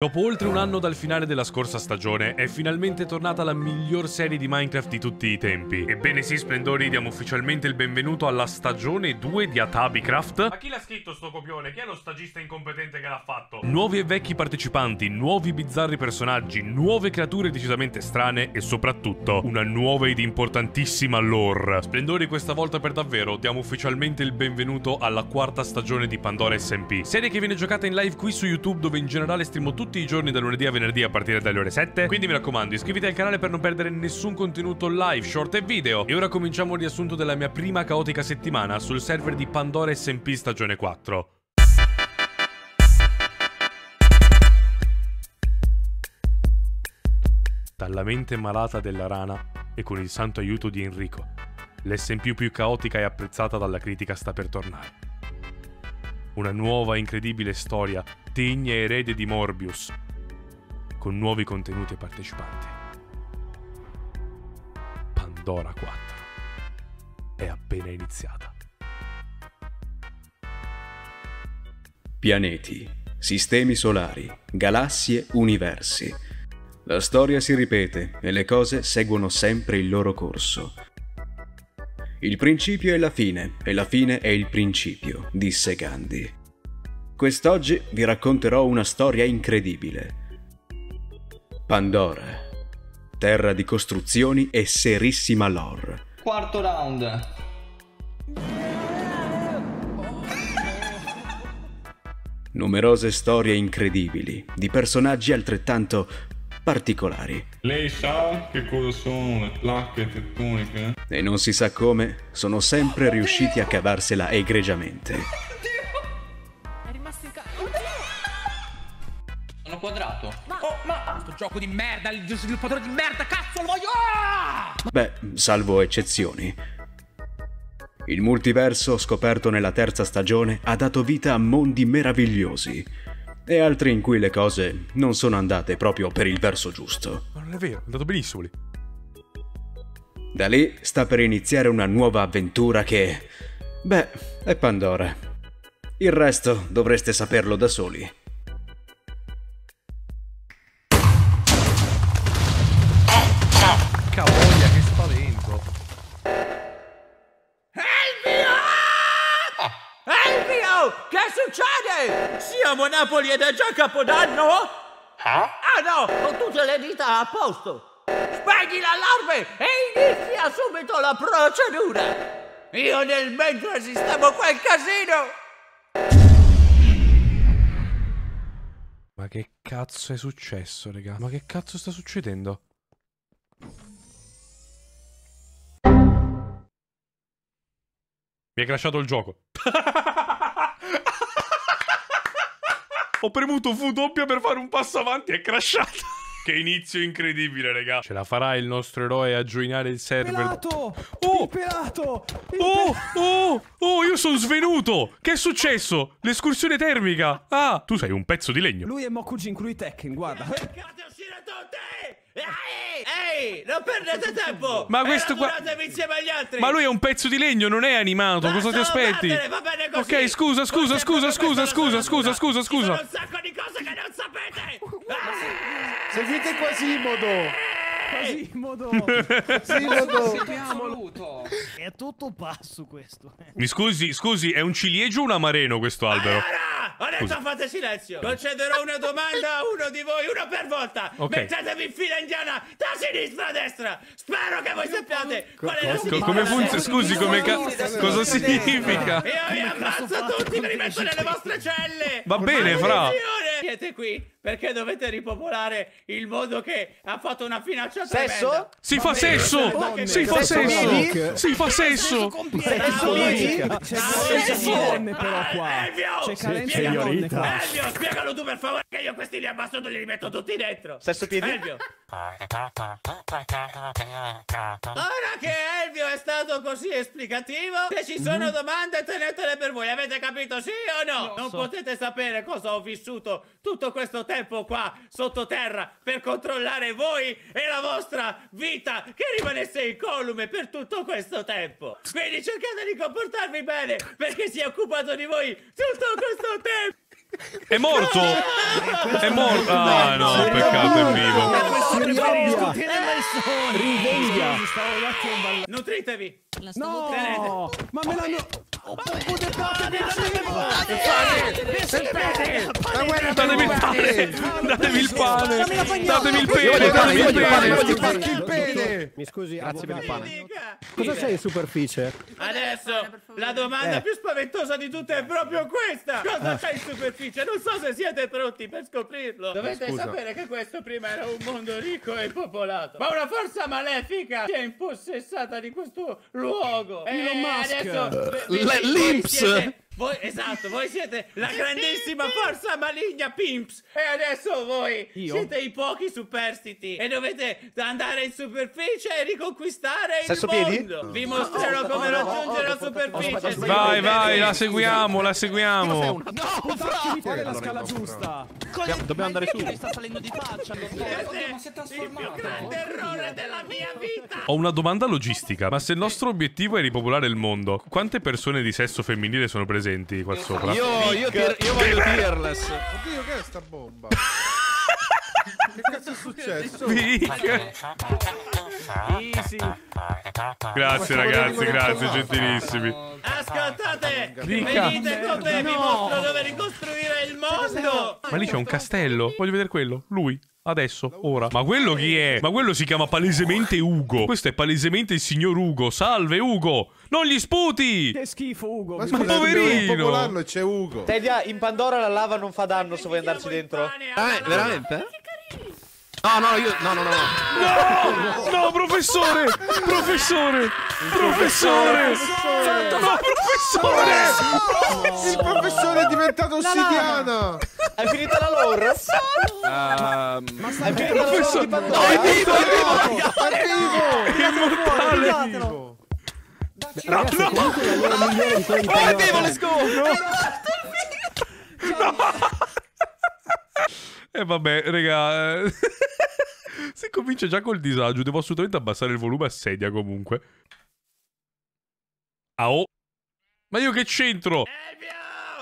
Dopo oltre un anno dal finale della scorsa stagione, è finalmente tornata la miglior serie di Minecraft di tutti i tempi. Ebbene sì, splendori, diamo ufficialmente il benvenuto alla stagione 2 di Atabicraft. Ma chi l'ha scritto sto copione? Chi è lo stagista incompetente che l'ha fatto? Nuovi e vecchi partecipanti, nuovi bizzarri personaggi, nuove creature decisamente strane e soprattutto una nuova ed importantissima lore. Splendori, questa volta per davvero, diamo ufficialmente il benvenuto alla quarta stagione di Pandora SMP. Serie che viene giocata in live qui su YouTube dove in generale streamo tutti tutti i giorni da lunedì a venerdì a partire dalle ore 7, quindi mi raccomando iscriviti al canale per non perdere nessun contenuto live, short e video. E ora cominciamo il riassunto della mia prima caotica settimana sul server di Pandora SMP stagione 4. Dalla mente malata della rana e con il santo aiuto di Enrico, l'SMP più caotica e apprezzata dalla critica sta per tornare. Una nuova incredibile storia Tigne erede di Morbius, con nuovi contenuti e partecipanti. Pandora 4 è appena iniziata. Pianeti, sistemi solari, galassie, universi. La storia si ripete e le cose seguono sempre il loro corso. Il principio è la fine e la fine è il principio, disse Gandhi. Quest'oggi vi racconterò una storia incredibile. Pandora, terra di costruzioni e serissima lore. Quarto round. Numerose storie incredibili di personaggi altrettanto particolari. Lei sa che cosa sono le placche tettoniche? E non si sa come, sono sempre riusciti a cavarsela egregiamente. Gioco di merda, il sviluppatore di merda, cazzo, lo voglio! Ah! Beh, salvo eccezioni. Il multiverso, scoperto nella terza stagione, ha dato vita a mondi meravigliosi e altri in cui le cose non sono andate proprio per il verso giusto. Ma non è vero, è andato benissimo lì. Da lì sta per iniziare una nuova avventura che... Beh, è Pandora. Il resto dovreste saperlo da soli. siamo a Napoli ed è già Capodanno? Ah? Ah no, ho tutte le dita a posto. Spegni l'allarme e inizia subito la procedura. Io nel mezzo sistemo quel casino. Ma che cazzo è successo, raga? Ma che cazzo sta succedendo? Mi hai crashato il gioco. Ho premuto W per fare un passo avanti e è crashato. Che inizio incredibile, raga. Ce la farà il nostro eroe a joinare il server. Pelato! Oh! pelato! oh! Oh! Oh, io sono svenuto! Che è successo? L'escursione termica! Ah, tu sei un pezzo di legno. Lui è Mokujin, lui Tekken, guarda. Cercate uscire tutti! Ehi, non perdete tempo! Ma questo qua... insieme agli altri! Ma lui è un pezzo di legno, non è animato, Basta, cosa ti aspetti? Perdere, ok, scusa, scusa, scusa, scusa, scusa, scusa, scusa, scusa! Ci un sacco di cose che non sapete! Seguite Quasimodo! Quasimodo! Quasimodo! Seguiamolo! È tutto passo questo. Eh. Mi scusi, scusi, è un ciliegio o un amareno questo albero? Allora! Adesso Scusi. fate silenzio. Concederò una domanda a uno di voi, una per volta. Okay. Mettetevi in fila indiana da sinistra a destra. Spero che voi sappiate co- qual è co- la co- Come funziona? Scusi, come ca- cosa significa? Io vi ammazzo tutti, vi rimetto nelle vostre celle. Va bene, fra. Siete qui perché dovete ripopolare il mondo che ha fatto una finaccia sesso? Si fa sesso! Si fa sesso! Si fa sesso! Sesso! Sesso! Ah, sesso! Sesso! Sesso! Sesso! Sesso! signorita. Elvio, spiegalo tu per favore che io questi li abbasso e li rimetto tutti dentro. Sesso piedi. Elvio. Ora che Elvio è stato così esplicativo, se ci sono mm-hmm. domande tenetele per voi. Avete capito sì o no? non so. potete sapere cosa ho vissuto tutto questo tempo qua sottoterra per controllare voi e la vostra vita che rimanesse incolume per tutto questo tempo. Quindi cercate di comportarvi bene perché si è occupato di voi tutto questo tempo. È morto! È morto! Ah no, peccato è vivo. Riveglia! Riveglia! Nutritevi! No! Ma me l'hanno... Datemi il pane! Datemi il pane! Datemi il pene! Datemi il pene! Mi scusi, grazie per il pane. Cosa c'è in superficie? Adesso eh, la domanda eh. più spaventosa di tutte è proprio questa! Eh. Cosa c'è in superficie? Non so se siete pronti per scoprirlo. Dovete sapere che questo prima era un mondo ricco e popolato. Ma una forza malefica si è impossessata di questo luogo. Elon Musk! leaps. Voi, esatto, voi siete la grandissima forza maligna Pimps e adesso voi Io? siete i pochi superstiti e dovete andare in superficie e riconquistare Sesso il mondo. Piedi? Vi mostrerò come raggiungere la superficie. vai, vai, la seguiamo, la seguiamo. No, fra, qual è la scala giusta? Dobbiamo andare su. sta salendo di faccia. Ma si è trasformato. Il grande errore della mia vita. Ho una domanda logistica, ma se il nostro obiettivo è ripopolare il mondo, quante persone di sesso femminile sono presenti? presenti qua sopra? Io, io, tir- io voglio tierless. Oddio, che è sta bomba? che cazzo è successo? Easy. Grazie ragazzi, grazie, gentilissimi. Ascoltate, venite con me, vi mostro dove ricostruire il mondo. Ma lì c'è un castello, voglio vedere quello, lui. Adesso, ora. Ma quello chi è? Ma quello si chiama palesemente Ugo. Questo è palesemente il signor Ugo. Salve, Ugo! Non gli sputi! Che schifo, Ugo. Ma, ma poverino! c'è Ugo. Tedia, in Pandora la lava non fa danno se vuoi andarci dentro. Eh, veramente? Eh? No, no, io. No, no, no. No, no, professore! Professore! Professore! No, professore! Il professore è diventato ossidiano! Hai finito la lore? Ehm, Ma stai finito la lore No, è vivo, è vivo! È vivo! È immortale! È vivo! No, no! Oh, è vivo, let's go! No! No! E eh, vabbè, raga... Eh. si comincia già col disagio, devo assolutamente abbassare il volume a sedia comunque. Ah oh! Ma io che c'entro? Eh,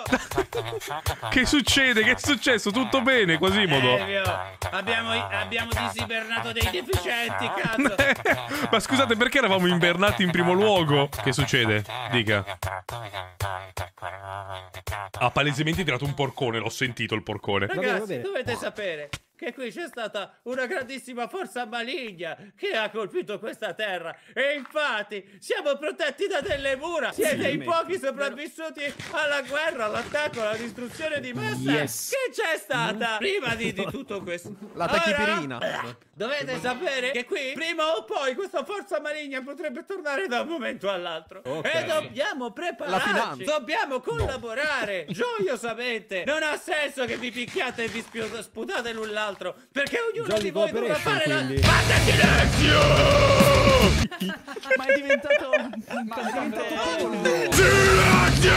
che succede? Che è successo? Tutto bene, Quasimodo? Eh, abbiamo, abbiamo disibernato dei deficienti, cazzo. Ma scusate, perché eravamo invernati in primo luogo? Che succede? Dica. Ha palesemente tirato un porcone, l'ho sentito il porcone. Ragazzi, dovete sapere che qui c'è stata una grandissima forza maligna che ha colpito questa terra e infatti siamo protetti da delle mura siete sì, i pochi sopravvissuti alla guerra all'attacco alla distruzione di massa yes. che c'è stata mm. prima di, di tutto questo la tachipirina dovete sapere che qui prima o poi questa forza maligna potrebbe tornare da un momento all'altro okay. e dobbiamo prepararci dobbiamo collaborare no. gioiosamente non ha senso che vi picchiate e vi sputate l'un l'altro l'altro, perché ognuno Jolly di voi dovrà fare la... Fate silenzio! Ma è diventato... Ma è diventato... Silenzio!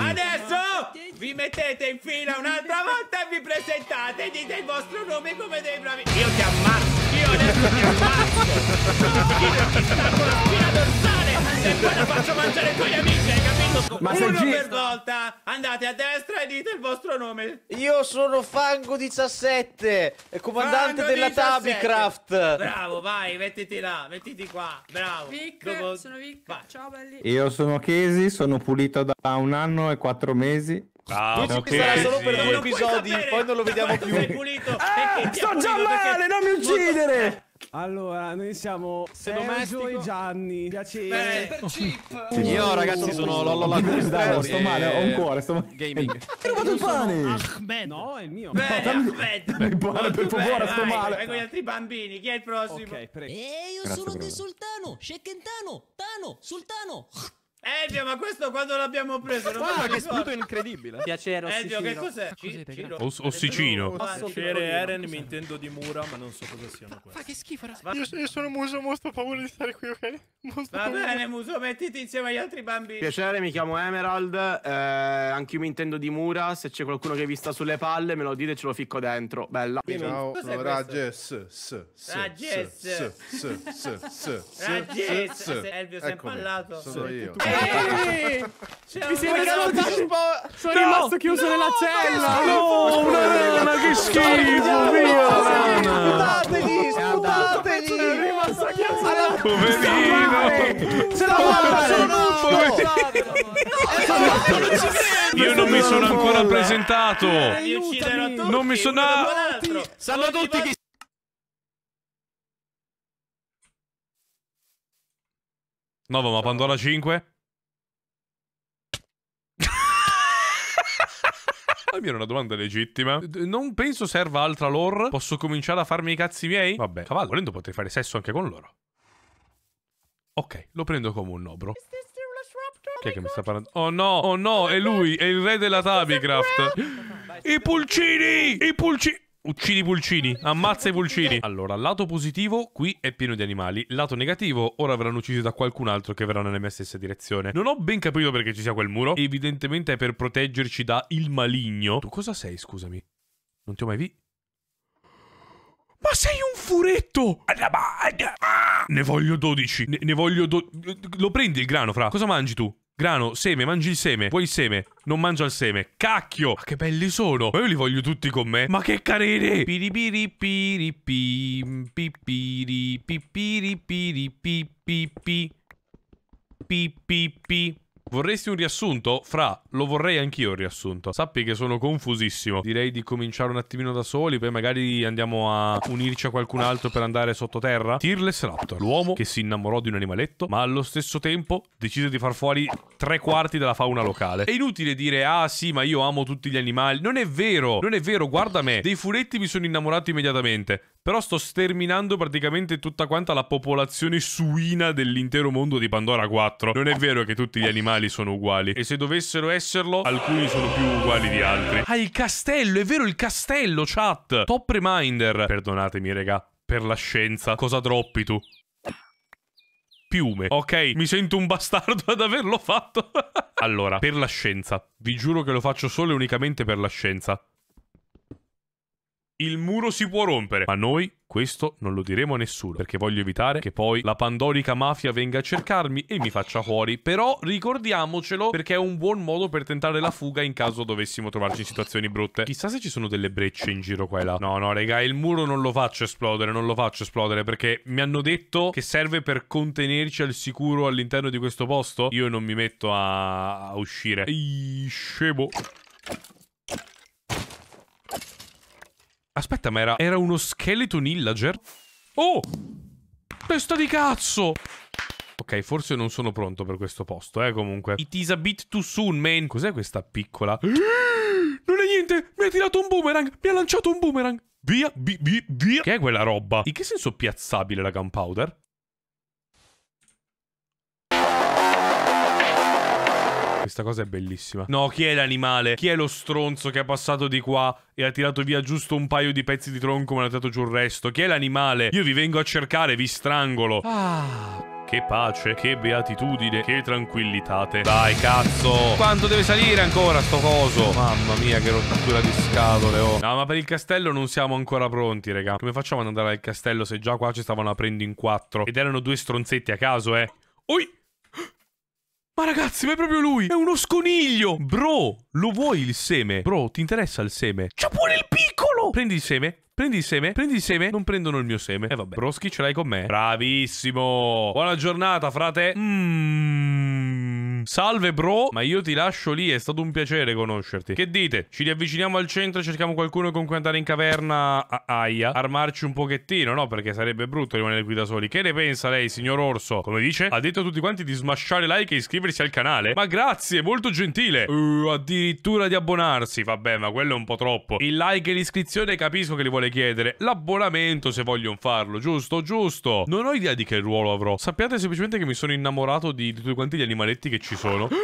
Adesso vi mettete in fila un'altra volta e vi presentate, dite il vostro nome come dei bravi... Io ti ammazzo! Io adesso ti ammazzo! Io ti stacco la spina dorsale e poi la faccio mangiare ai tuoi amici! Ma uno sei per volta. Andate a destra e dite il vostro nome. Io sono Fango 17, comandante Fango della 17. Tabicraft. Bravo, vai, mettiti là, mettiti qua. Bravo. Vic, Dopo... sono Vic. Vai. Ciao belli. Io sono Chesi, sono pulito da un anno e quattro mesi. Ciao, tu sarà solo per due episodi, poi non lo vediamo più. Pulito, ah, sto già male, non mi uccidere! Allora, noi siamo Sergio e Gianni. Piacere. Beh, per eh. chip. Io ragazzi sono Lollo la Dai, sto male, ho un cuore, sto male. Gaming. Hai rubato il pane. Ahmed. No, è il mio. Beh, Il pane, per favore, sto male. Vengo gli altri bambini, chi è il prossimo? Ok, prego. E eh, io sono di Sultano, Shekentano, Tano, Sultano. Elvio, ma questo quando l'abbiamo preso? Non Guarda, che sputo incredibile. Piacere, Elvio, che cos'è? Ciro. ossicino. Piacere, Eren, mi intendo di mura, ma non so cosa siano questi. Ma che schifo, io, io sono Muso, molto sto paura di stare qui, ok? Mostro Va paura. bene, Muso, mettiti insieme agli altri bambini. Piacere, mi chiamo Emerald, eh, anch'io mi intendo di mura, se c'è qualcuno che vi sta sulle palle me lo dite e ce lo ficco dentro. Bella. Ciao, sono Rages. Rages. Rages. Elvio, si è impallato. Sono io. Mi si è regalato Sono rimasto chiuso nella cella. No, una rana, che schifo. Via, rana. Sputateli, sputateli. Sono rimasto chiuso. Poverino. Se la guarda, Io non mi sono ancora presentato. Non mi sono... Sanno tutti chi... Novo, ma Pandora 5? Almeno una domanda legittima. Non penso serva altra lore. Posso cominciare a farmi i cazzi miei? Vabbè, cavallo, volendo potrei fare sesso anche con loro. Ok, lo prendo come un nobro. Chi è che mi sta parlando? Oh no, oh no, è lui, è il re della Tabicraft. I pulcini! I pulcini! Uccidi i pulcini, ammazza i pulcini. Allora, lato positivo, qui è pieno di animali. Lato negativo, ora verranno uccisi da qualcun altro che verrà nella mia stessa direzione. Non ho ben capito perché ci sia quel muro. Evidentemente è per proteggerci da il maligno. Tu cosa sei, scusami? Non ti ho mai visto. Ma sei un furetto! Ah! Ne voglio 12. Ne, ne voglio do... Lo prendi il grano, fra. Cosa mangi tu? Grano, seme, mangi il seme. Vuoi il seme? Non mangia il seme. Cacchio! Ma che belli sono! Ma io li voglio tutti con me. Ma che carine! Piripiri piripi pipiri pipiri piripi pipi pipi. Vorresti un riassunto? Fra, lo vorrei anch'io il riassunto. Sappi che sono confusissimo. Direi di cominciare un attimino da soli, poi magari andiamo a unirci a qualcun altro per andare sottoterra. Tirless Raptor, l'uomo che si innamorò di un animaletto, ma allo stesso tempo decise di far fuori tre quarti della fauna locale. È inutile dire, ah sì, ma io amo tutti gli animali. Non è vero, non è vero, guarda me. Dei furetti mi sono innamorato immediatamente. Però sto sterminando praticamente tutta quanta la popolazione suina dell'intero mondo di Pandora 4. Non è vero che tutti gli animali sono uguali. E se dovessero essere esserlo. Alcuni sono più uguali di altri. Ah, il castello, è vero il castello, chat. Top reminder. Perdonatemi, raga, per la scienza. Cosa droppi tu? Piume. Ok, mi sento un bastardo ad averlo fatto. allora, per la scienza. Vi giuro che lo faccio solo e unicamente per la scienza il muro si può rompere, ma noi questo non lo diremo a nessuno, perché voglio evitare che poi la pandorica mafia venga a cercarmi e mi faccia fuori. Però ricordiamocelo, perché è un buon modo per tentare la fuga in caso dovessimo trovarci in situazioni brutte. Chissà se ci sono delle brecce in giro qua e là. No, no, raga, il muro non lo faccio esplodere, non lo faccio esplodere, perché mi hanno detto che serve per contenerci al sicuro all'interno di questo posto. Io non mi metto a, a uscire. Ehi, scemo. Aspetta, ma era, era uno skeleton illager? Oh! Testa di cazzo! Ok, forse non sono pronto per questo posto, eh, comunque. It is a bit too soon, man. Cos'è questa piccola? Non è niente! Mi ha tirato un boomerang! Mi ha lanciato un boomerang! Via, via, via! Che è quella roba? In che senso piazzabile la gunpowder? questa cosa è bellissima. No, chi è l'animale? Chi è lo stronzo che è passato di qua e ha tirato via giusto un paio di pezzi di tronco ma ha tirato giù il resto? Chi è l'animale? Io vi vengo a cercare, vi strangolo. Ah... Che pace, che beatitudine, che tranquillitate. Dai, cazzo. Quanto deve salire ancora sto coso? Mamma mia, che rottatura di scatole, oh. No, ma per il castello non siamo ancora pronti, raga. Come facciamo ad andare al castello se già qua ci stavano aprendo in quattro? Ed erano due stronzetti a caso, eh. Ui! Ma ragazzi, ma è proprio lui! È uno sconiglio! Bro, lo vuoi il seme? Bro, ti interessa il seme? C'è pure il piccolo! Prendi il seme, Prendi il seme, prendi il seme, non prendono il mio seme. E eh, vabbè. Broschi ce l'hai con me? Bravissimo! Buona giornata, frate! Mmm... Mm. Salve bro, ma io ti lascio lì, è stato un piacere conoscerti. Che dite? Ci riavviciniamo al centro e cerchiamo qualcuno con cui andare in caverna a Aia, armarci un pochettino, no? Perché sarebbe brutto rimanere qui da soli. Che ne pensa lei, signor Orso? Come dice? Ha detto a tutti quanti di smasciare like e iscriversi al canale. Ma grazie, molto gentile. Uh, addirittura di abbonarsi. Vabbè, ma quello è un po' troppo. Il like e l'iscrizione capisco che li vuole chiedere. L'abbonamento se vogliono farlo, giusto, giusto. Non ho idea di che ruolo avrò. Sappiate semplicemente che mi sono innamorato di, di tutti quanti gli animaletti che ci ci sono.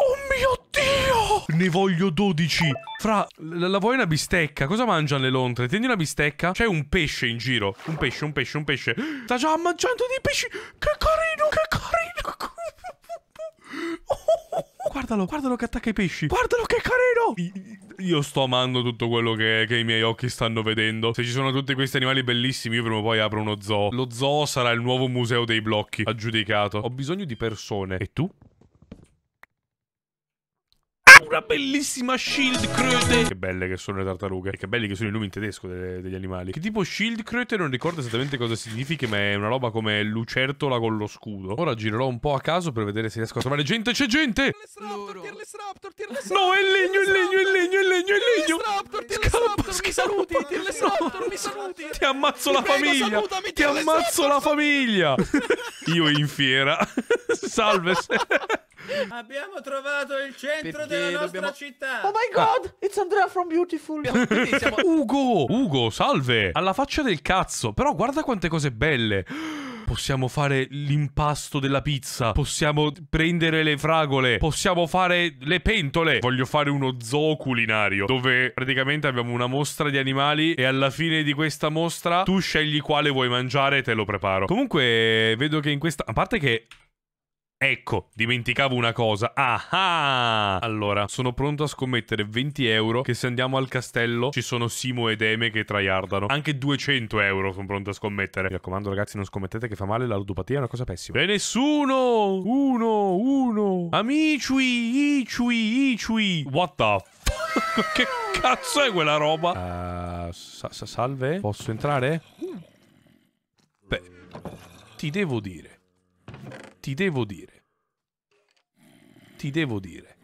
Oh mio Dio! Ne voglio 12. Fra, la, la vuoi una bistecca? Cosa mangiano le lontre? Tieni una bistecca? C'è un pesce in giro. Un pesce, un pesce, un pesce. Sta già mangiando dei pesci. Che carino, che carino. guardalo, guardalo che attacca i pesci. Guardalo che carino. Io sto amando tutto quello che, che, i miei occhi stanno vedendo. Se ci sono tutti questi animali bellissimi, io prima o poi apro uno zoo. Lo zoo sarà il nuovo museo dei blocchi, aggiudicato. Ho bisogno di persone. E tu? una bellissima Schildkröte. Che belle che sono le tartarughe. E che belli che sono i nomi in tedesco delle, degli animali. Che tipo Schildkröte non ricordo esattamente cosa significhi, ma è una roba come lucertola con lo scudo. Ora girerò un po' a caso per vedere se riesco a trovare gente. C'è gente! Loro. No, è il legno, è legno, è legno, è legno, è legno. Scappa, scappa. Mi saluti, Tirlesraptor, mi saluti. Ti ammazzo la famiglia. Ti ammazzo la famiglia. Io in fiera. Salve. Abbiamo trovato il centro della nostra dobbiamo... città. Oh my ah. god, ah. it's Andrea from Beautiful. siamo... Ugo, Ugo, salve. Alla faccia del cazzo. Però guarda quante cose belle possiamo fare l'impasto della pizza, possiamo prendere le fragole, possiamo fare le pentole. Voglio fare uno zoo culinario dove praticamente abbiamo una mostra di animali e alla fine di questa mostra tu scegli quale vuoi mangiare e te lo preparo. Comunque vedo che in questa... A parte che Ecco, dimenticavo una cosa. Ah Allora, sono pronto a scommettere 20 euro che se andiamo al castello ci sono Simo ed Eme che traiardano. Anche 200 euro sono pronto a scommettere. Mi raccomando ragazzi, non scommettete che fa male, la ludopatia è una cosa pessima. E nessuno! Uno, uno! Amici, icui, icui! What the f... che cazzo è quella roba? Uh, sa sa salve? Posso entrare? Beh, ti devo dire ti devo dire ti devo dire?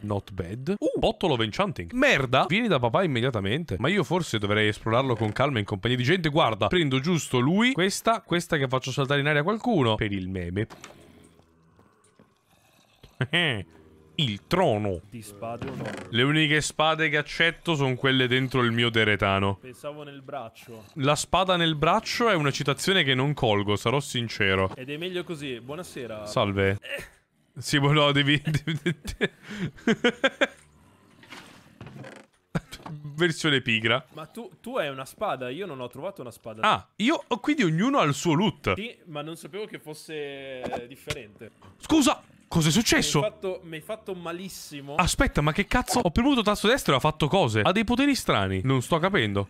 Not bad. Uh, bottolo of enchanting. Merda! Vieni da papà immediatamente. Ma io forse dovrei esplorarlo con calma in compagnia di gente. Guarda, prendo giusto lui, questa, questa che faccio saltare in aria qualcuno. Per il meme. Eh, il trono. Di spade o no? Le uniche spade che accetto sono quelle dentro il mio deretano. Pensavo nel braccio. La spada nel braccio è una citazione che non colgo, sarò sincero. Ed è meglio così. Buonasera. Salve. Eh. Sì, no, devi... Versione pigra. Ma tu, tu, hai una spada, io non ho trovato una spada. Ah, io... Quindi ognuno ha il suo loot. Sì, ma non sapevo che fosse differente. Scusa! Cos'è successo? Mi hai, fatto, mi hai fatto malissimo. Aspetta, ma che cazzo? Ho premuto tasto destro e ha fatto cose. Ha dei poteri strani. Non sto capendo.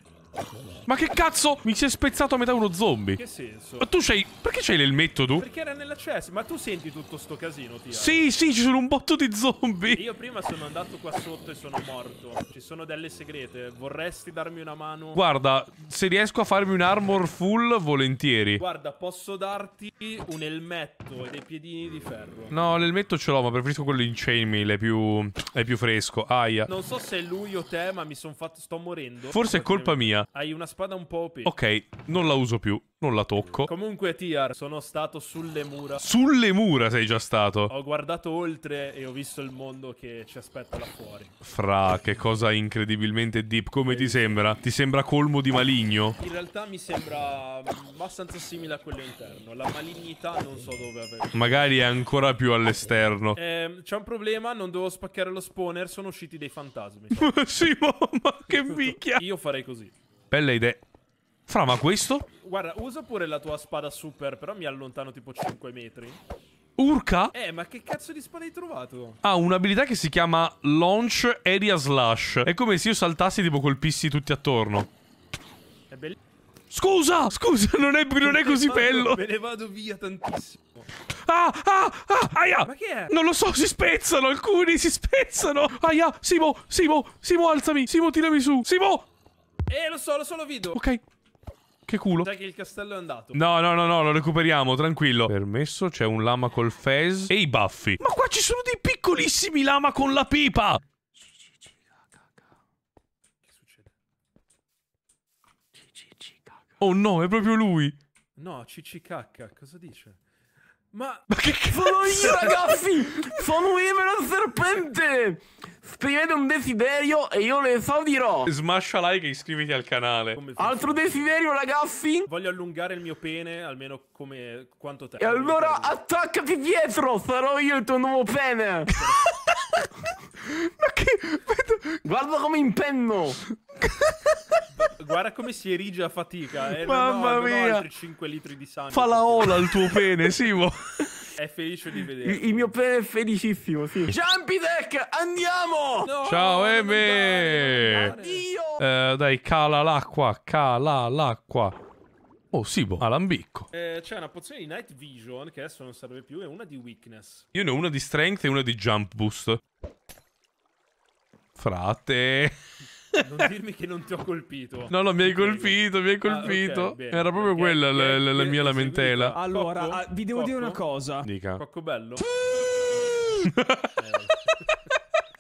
Ma che cazzo? Mi si è spezzato a metà uno zombie. Che senso? Ma tu c'hai... Perché c'hai l'elmetto tu? Perché era nella chest. Ma tu senti tutto sto casino, tio? Sì, sì, ci sono un botto di zombie. Io prima sono andato qua sotto e sono morto. Ci sono delle segrete. Vorresti darmi una mano? Guarda, se riesco a farmi un armor full, volentieri. Guarda, posso darti un elmetto e dei piedini di ferro. No, l'elmetto ce l'ho, ma preferisco quello in chainmail. È più... è più fresco. Aia. Non so se è lui o te, ma mi sono fatto... Sto morendo. Forse è colpa mia. Hai una spada un po' OP. Ok, non la uso più. Non la tocco. Comunque, Tiar, sono stato sulle mura. Sulle mura sei già stato. Ho guardato oltre e ho visto il mondo che ci aspetta là fuori. Fra, che cosa incredibilmente deep. Come e... ti sembra? Ti sembra colmo di maligno? In realtà mi sembra abbastanza simile a quello interno. La malignità non so dove avere. Magari è ancora più all'esterno. Eh, c'è un problema, non devo spaccare lo spawner, sono usciti dei fantasmi. sì, ma che picchia! Io farei così. Bella idee. Fra, ma questo? Guarda, usa pure la tua spada super, però mi allontano tipo 5 metri. Urca? Eh, ma che cazzo di spada hai trovato? Ha ah, un'abilità che si chiama Launch Area Slash. È come se io saltassi e tipo colpissi tutti attorno. È bellissimo. Scusa, scusa, non è, non è così vado, bello. Me ne vado via tantissimo. Ah, ah, ah, aia. Ma che è? Non lo so, si spezzano, alcuni si spezzano. Aia, Simo, Simo, Simo, alzami. Simo, tirami su. Simo, eh, lo so, lo so, lo vedo. Ok. Che culo. Sai che il castello è andato. No, no, no, no, lo recuperiamo, tranquillo. Permesso, c'è un lama col fez e i baffi. Ma qua ci sono dei piccolissimi lama con la pipa. Che succede? Oh no, è proprio lui. No, cicicacca, cosa dice? Ma, Ma che cazzo? Sono io, ragazzi! sono un libero serpente! Scrivete un desiderio e io le esaudirò. Smascia like e iscriviti al canale. Altro desiderio, ragazzi? Voglio allungare il mio pene, almeno come quanto tempo. E allora attaccati dietro, sarò io il tuo nuovo pene. Ma che... Guarda come impenno! Guarda come si erige a fatica. Eh. Mamma no, mia! altri 5 litri di sangue. Fa la ola al tuo pene, Simo. È felice di vedere. Il, il, mio pene è felicissimo, sì. Deck, andiamo! No, Ciao, Eme! Addio! Eh, dai, cala l'acqua, cala l'acqua. Oh, Sibo, Alambicco. Eh, c'è una pozione di Night Vision, che adesso non serve più, e una di Weakness. Io ne ho una di Strength e una di Jump Boost. Frate... Non dirmi che non ti ho colpito. No, no, mi hai colpito, mi hai ah, colpito. Ah, okay, Era proprio okay, quella okay, la, la, mia lamentela. Allora, Cocco? Ah, vi devo Cocco? dire una cosa. Dica. Cocco bello. eh.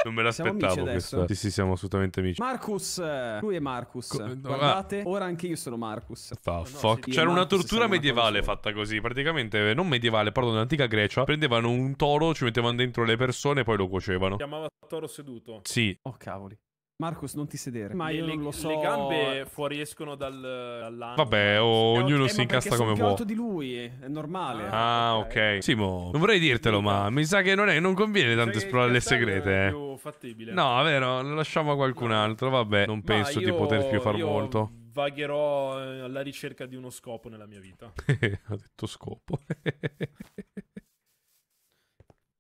Non me l'aspettavo questo. Sì, sì, siamo assolutamente amici. Marcus, eh, lui è Marcus. Co Guardate, ah. ora anche io sono Marcus. No, C'era una tortura medievale una fatta così. Praticamente, non medievale, pardon, nell'antica Grecia. Prendevano un toro, ci mettevano dentro le persone e poi lo cuocevano. Chiamava toro seduto. Sì. Oh, cavoli. Marcus, non ti sedere. Ma io le, non lo so. Le gambe fuoriescono dal, dall'anno. Vabbè, oh, ognuno eh, si incasta come vuole. Ma di lui, è normale. Ah, ok. Simo, non vorrei dirtelo, ma mi sa che non, è, non conviene tanto esplorare le segrete. È eh. più fattibile. No, vero, lo lasciamo a qualcun altro. Vabbè, non penso io, di poter più far io... molto vagherò eh, alla ricerca di uno scopo nella mia vita. ha detto scopo.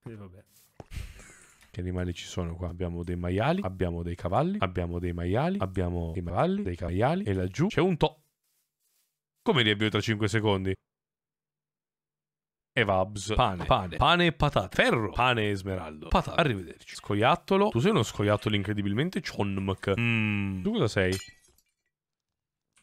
e vabbè. Che animali ci sono qua? Abbiamo dei maiali, abbiamo dei cavalli, abbiamo dei maiali, abbiamo dei cavalli, dei maiali e laggiù c'è un to. Come li avvio tra 5 secondi? Evabs, pane, pane, pane e patate, ferro, pane e smeraldo, patate, arrivederci. Scoiattolo, tu sei uno scoiattolo incredibilmente chonmk. Mmm, tu cosa sei?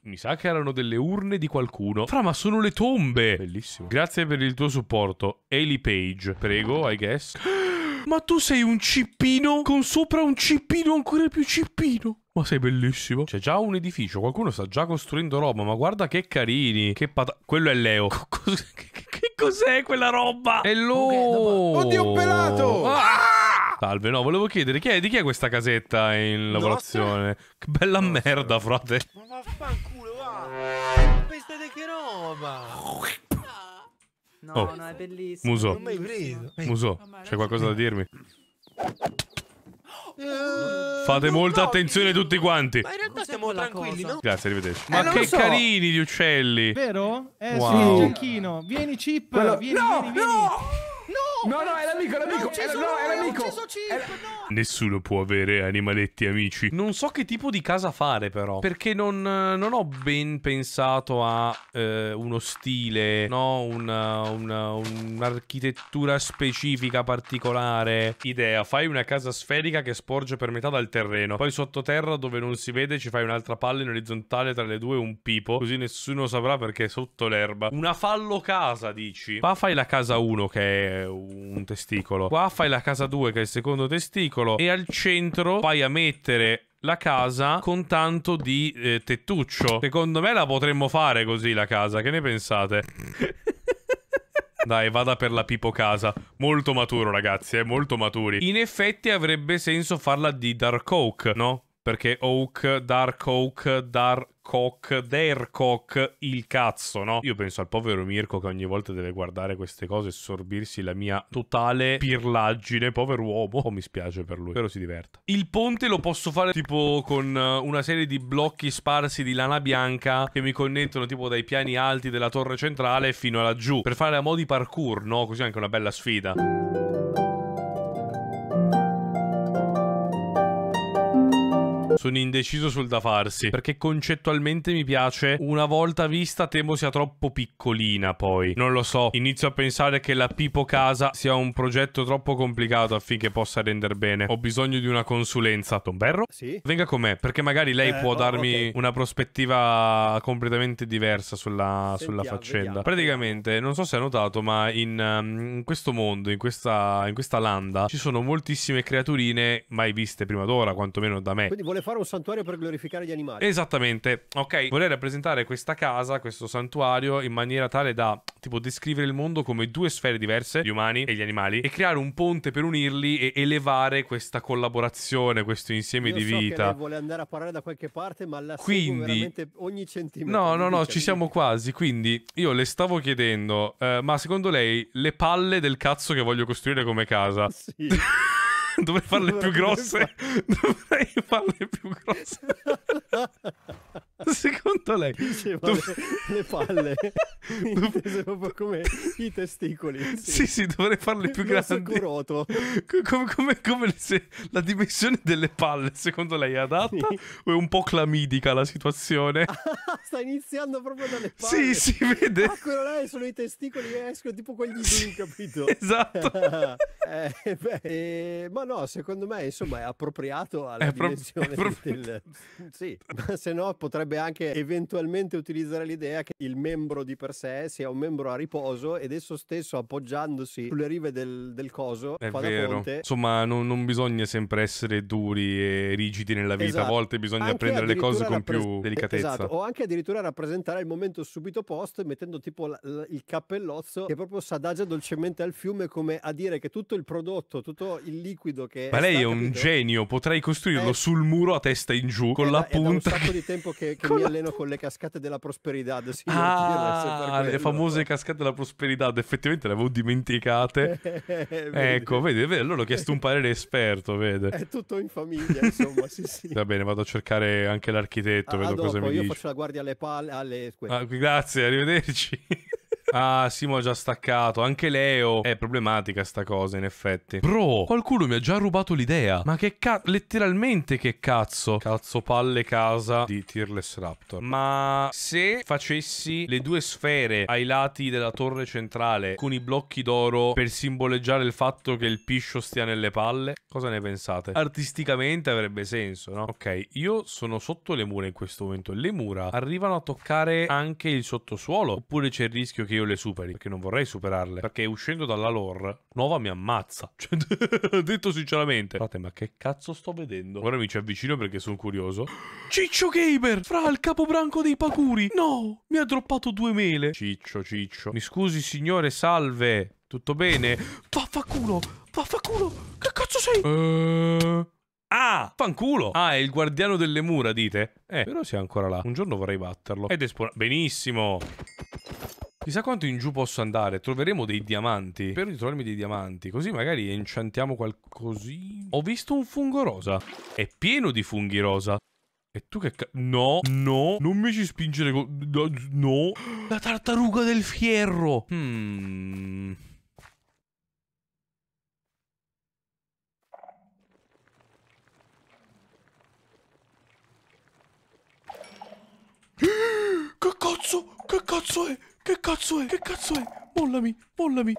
Mi sa che erano delle urne di qualcuno. Fra, ma sono le tombe! Bellissimo. Grazie per il tuo supporto, Eli Page. Prego, I guess. Ma tu sei un cippino con sopra un cippino ancora più cippino. Ma sei bellissimo. C'è già un edificio, qualcuno sta già costruendo roba, ma guarda che carini. Che patata. Quello è Leo. che cos'è quella roba? È lo... Okay, Oddio, pelato! Ah! ah! Salve, no, volevo chiedere, chi è, di chi è questa casetta in lavorazione? No, che bella no, merda, frate. Ma vaffanculo, va! Pestate che roba! No, oh. no, è bellissimo. Muso. Non mi hai preso. Muso, c'è qualcosa da dirmi? Eh, Fate molta attenzione tutti quanti. Ma in realtà siamo tranquilli, cosa. no? Grazie, arrivederci. Eh, Ma che so. carini gli uccelli. Vero? Eh wow. sì, Gianchino. Vieni, Chip. Quello... Vieni, no, vieni, vieni. No! No, no, no, è l'amico, è l'amico. È, la, no, è l'amico. È la... no. Nessuno può avere animaletti amici. Non so che tipo di casa fare, però. Perché non, non ho ben pensato a eh, uno stile, no? un'architettura un, un specifica, particolare. Idea, fai una casa sferica che sporge per metà dal terreno. Poi sottoterra, dove non si vede, ci fai un'altra palla in orizzontale tra le due, un pipo. Così nessuno saprà perché è sotto l'erba. Una fallo casa, dici. Ma fai la casa 1 che è un testicolo. Qua fai la casa 2 che è il secondo testicolo e al centro vai a mettere la casa con tanto di eh, tettuccio. Secondo me la potremmo fare così la casa, che ne pensate? Dai, vada per la Pipo Casa. Molto maturo, ragazzi, eh, molto maturi. In effetti avrebbe senso farla di Dark Oak, no? Perché Oak, Dark Oak, Dark Oak, Cock, Oak, il cazzo, no? Io penso al povero Mirko che ogni volta deve guardare queste cose e sorbirsi la mia totale pirlaggine. Povero uomo, oh, mi spiace per lui, però si diverta. Il ponte lo posso fare tipo con eh, una serie di blocchi sparsi di lana bianca che mi connettono tipo dai piani alti della torre centrale fino a laggiù. Per fare la modi parkour, no? Così è anche una bella sfida. sono indeciso sul da farsi, perché concettualmente mi piace, una volta vista temo sia troppo piccolina poi, non lo so, inizio a pensare che la Pipo Casa sia un progetto troppo complicato affinché possa rendere bene, ho bisogno di una consulenza. Tomberro? Sì? Venga con me, perché magari lei eh, può oh, darmi okay. una prospettiva completamente diversa sulla, sentiamo, sulla faccenda. Vediamo. Praticamente, non so se hai notato, ma in, um, in questo mondo, in questa, in questa landa, ci sono moltissime creaturine mai viste prima d'ora, quantomeno da me. Quindi vuole fare fare un santuario per glorificare gli animali. Esattamente. Ok, vorrei rappresentare questa casa, questo santuario, in maniera tale da tipo descrivere il mondo come due sfere diverse, gli umani e gli animali, e creare un ponte per unirli e elevare questa collaborazione, questo insieme Io di so vita. Che vuole andare a parlare da qualche parte, ma la Quindi... veramente ogni centimetro. No, no, no, ci siamo quasi. Quindi io le stavo chiedendo, eh, ma secondo lei le palle del cazzo che voglio costruire come casa? Sì. dovrei farle più grosse. Dovrei farle più grosse. Secondo lei diceva dov... le, le palle dov... proprio come i testicoli. Sì, sì, sì dovrei farle più grosse. Come, come, come se la dimensione delle palle, secondo lei è adatta sì. o è un po' clamidica la situazione? Sta iniziando proprio dalle palle. Sì, si vede. Ah, quello là sono i testicoli che escono tipo quegli sì, due, capito? Esatto. eh, beh, eh, ma no, no, secondo me insomma è appropriato alla è dimensione pro- del... Sì, ma se no potrebbe anche eventualmente utilizzare l'idea che il membro di per sé sia un membro a riposo ed esso stesso appoggiandosi sulle rive del, del coso è fa vero. da ponte. Insomma, non, non, bisogna sempre essere duri e rigidi nella vita, esatto. a volte bisogna anche prendere le cose con rappres- più delicatezza. Esatto, o anche addirittura rappresentare il momento subito post mettendo tipo l- l- il cappellozzo che proprio s'adagia dolcemente al fiume come a dire che tutto il prodotto, tutto il liquido liquido che... Ma lei stato, è un capito? genio, potrei costruirlo eh, sul muro a testa in giù con eh, è, la punta. È un sacco di tempo che, che mi alleno con le cascate della prosperità. Sì, ah, le famose cascate della prosperità, effettivamente le avevo dimenticate. Eh, vedi. Ecco, vedi, vedi, allora ho chiesto un parere esperto, vede. È tutto in famiglia, insomma, sì, sì. Va bene, vado a cercare anche l'architetto, ah, vedo ah, dopo, cosa mi io dice. Io faccio la guardia alle palle, alle... Ah, grazie, arrivederci. Ah, Simo ha già staccato. Anche Leo. È problematica sta cosa, in effetti. Bro, qualcuno mi ha già rubato l'idea. Ma che cazzo... Letteralmente che cazzo. Cazzo palle casa di Tearless Raptor. Ma se facessi le due sfere ai lati della torre centrale con i blocchi d'oro per simboleggiare il fatto che il piscio stia nelle palle, cosa ne pensate? Artisticamente avrebbe senso, no? Ok, io sono sotto le mura in questo momento. Le mura arrivano a toccare anche il sottosuolo. Oppure c'è il rischio che io io le superi, perché non vorrei superarle, perché uscendo dalla lore, nuova mi ammazza. Cioè, detto sinceramente. Frate, ma che cazzo sto vedendo? Ora mi ci avvicino perché sono curioso. Ciccio Gamer, fra il capobranco dei Pacuri. No, mi ha droppato due mele. Ciccio, Ciccio. Mi scusi signore, salve. Tutto bene? Vaffanculo, vaffanculo. Che cazzo sei? Ehm... Ah, fanculo. Ah, è il guardiano delle mura, dite? Eh, però si è ancora là. Un giorno vorrei batterlo. Ed è Benissimo. Chissà quanto in giù posso andare. Troveremo dei diamanti. Spero di trovarmi dei diamanti. Così magari enchantiamo qualcosì. Ho visto un fungo rosa. È pieno di funghi rosa. E tu che ca... No, no, non mi ci spingere con... No, La tartaruga del fierro. Hmm... Che cazzo? Che cazzo è? Che cazzo è? Che cazzo è? Mollami, mollami.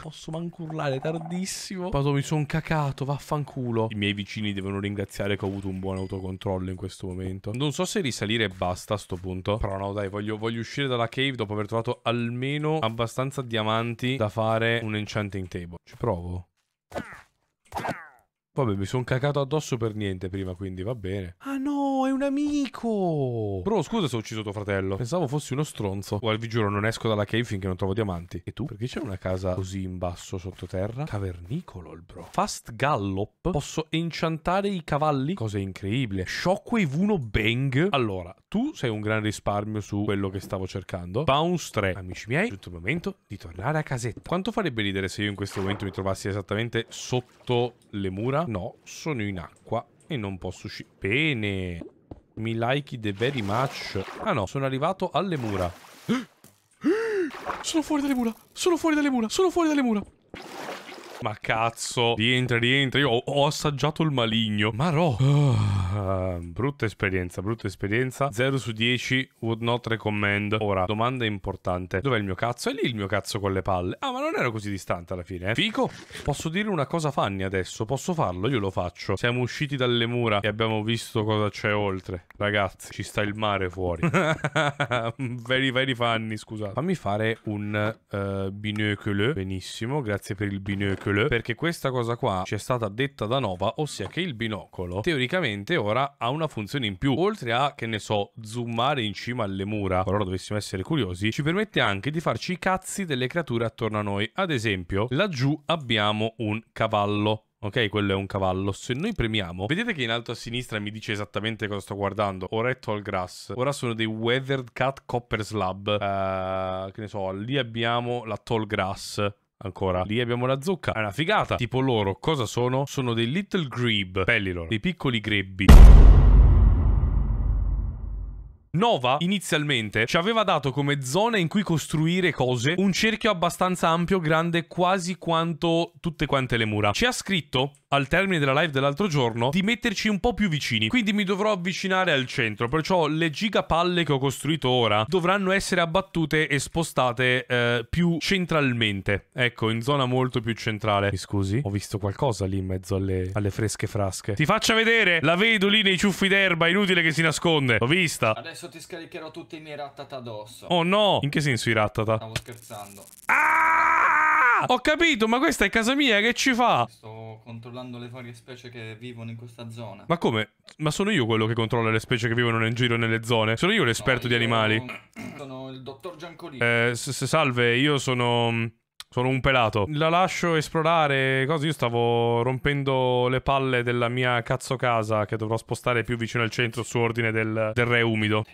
Posso manco urlare tardissimo. Pato, mi sono cacato, vaffanculo. I miei vicini devono ringraziare che ho avuto un buon autocontrollo in questo momento. Non so se risalire e basta a sto punto. Però no, dai, voglio, voglio uscire dalla cave dopo aver trovato almeno abbastanza diamanti da fare un enchanting table. Ci provo. Vabbè, mi sono cacato addosso per niente prima, quindi va bene. Ah no, è un amico! Bro, scusa se ho ucciso tuo fratello. Pensavo fossi uno stronzo. Guarda, oh, vi giuro, non esco dalla cave finché non trovo diamanti. E tu? Perché c'è una casa così in basso sottoterra? Cavernicolo, il bro. Fast gallop? Posso enchantare i cavalli? Cosa incredibile. Shockwave 1 bang? Allora, tu sei un gran risparmio su quello che stavo cercando. Bounce 3. Amici miei, è giunto il momento di tornare a casetta. Quanto farebbe ridere se io in questo momento mi trovassi esattamente sotto le mura? No, sono in acqua e non posso uscire. Bene. Mi like the very much. Ah no, sono arrivato alle mura. Sono fuori dalle mura, sono fuori dalle mura, sono fuori dalle mura. Ma cazzo, rientra, rientra. Io ho, ho assaggiato il maligno. Ma no. Uh, brutta esperienza, brutta esperienza. 0 su 10, would not recommend. Ora, domanda importante. Dov'è il mio cazzo? È lì il mio cazzo con le palle. Ah, ma non ero così distante alla fine, eh. Fico, posso dire una cosa fanni adesso? Posso farlo? Io lo faccio. Siamo usciti dalle mura e abbiamo visto cosa c'è oltre. Ragazzi, ci sta il mare fuori. very, very fanni, scusate. Fammi fare un uh, eh, binoculeux. Benissimo, grazie per il binoculeux binocolo perché questa cosa qua ci è stata detta da Nova, ossia che il binocolo teoricamente ora ha una funzione in più, oltre a, che ne so, zoomare in cima alle mura, qualora dovessimo essere curiosi, ci permette anche di farci i cazzi delle creature attorno a noi. Ad esempio, laggiù abbiamo un cavallo. Ok, quello è un cavallo. Se noi premiamo, vedete che in alto a sinistra mi dice esattamente cosa sto guardando. Ora è tall grass. Ora sono dei weathered cut copper slab. Uh, che ne so, lì abbiamo la tall grass ancora. Lì abbiamo la zucca, è una figata. Tipo loro, cosa sono? Sono dei little grebe, belli loro, dei piccoli grebbi. Nova inizialmente ci aveva dato come zona in cui costruire cose un cerchio abbastanza ampio, grande quasi quanto tutte quante le mura. Ci ha scritto al termine della live dell'altro giorno, di metterci un po' più vicini. Quindi mi dovrò avvicinare al centro, perciò le gigapalle che ho costruito ora dovranno essere abbattute e spostate eh, più centralmente. Ecco, in zona molto più centrale. Mi scusi, ho visto qualcosa lì in mezzo alle, alle fresche frasche. Ti faccia vedere, la vedo lì nei ciuffi d'erba, inutile che si nasconde. L'ho vista. Adesso ti scaricherò tutti i miei rattata addosso. Oh no, in che senso i rattata? Stavo scherzando. Ah! ho capito, ma questa è casa mia, che ci fa? Sto controllando le varie specie che vivono in questa zona. Ma come? Ma sono io quello che controlla le specie che vivono in giro nelle zone. Sono io l'esperto no, di animali. Sono il dottor Giancolino. Eh, salve, io sono... Sono un pelato. La lascio esplorare cose. Io stavo rompendo le palle della mia cazzo casa che dovrò spostare più vicino al centro su ordine del, del re umido.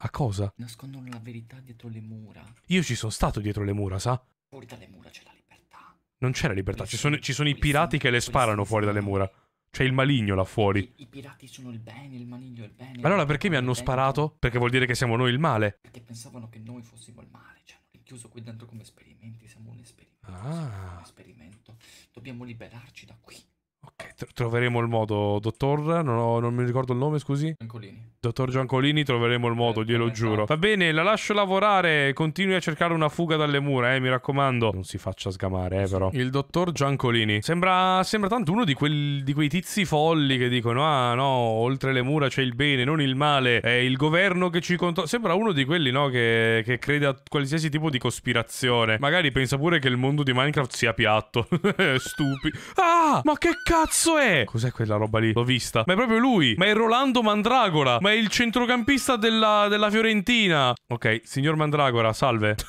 A cosa? Nascondono la verità dietro le mura. Io ci sono stato dietro le mura, sa? Fuori dalle mura c'è la libertà. Non c'è la libertà, ci sono, ci sono i pirati che le sparano fuori dalle mura. C'è il maligno là fuori. I, I, pirati sono il bene, il maligno è il bene. Ma allora perché mi hanno sparato? Perché vuol dire che siamo noi il male. Perché pensavano che noi fossimo il male. Ci cioè hanno rinchiuso qui dentro come esperimenti. Siamo un esperimento. Ah. Siamo un esperimento. Dobbiamo liberarci da qui. Ok, tro- troveremo il modo, dottor. Non, ho, non, mi ricordo il nome, scusi. Giancolini. Dottor Giancolini, troveremo il modo, eh, glielo giuro. Va bene, la lascio lavorare. Continui a cercare una fuga dalle mura, eh, mi raccomando. Non si faccia sgamare, eh, però. Il dottor Giancolini. Sembra, sembra tanto uno di, quel, di, quei tizi folli che dicono: Ah, no, oltre le mura c'è il bene, non il male. È il governo che ci controlla. Sembra uno di quelli, no, che, che crede a qualsiasi tipo di cospirazione. Magari pensa pure che il mondo di Minecraft sia piatto. Stupido. Ah, ma che cazzo cazzo è? Cos'è quella roba lì? L'ho vista. Ma è proprio lui. Ma è Rolando Mandragora. Ma è il centrocampista della, della Fiorentina. Ok, signor Mandragora, salve.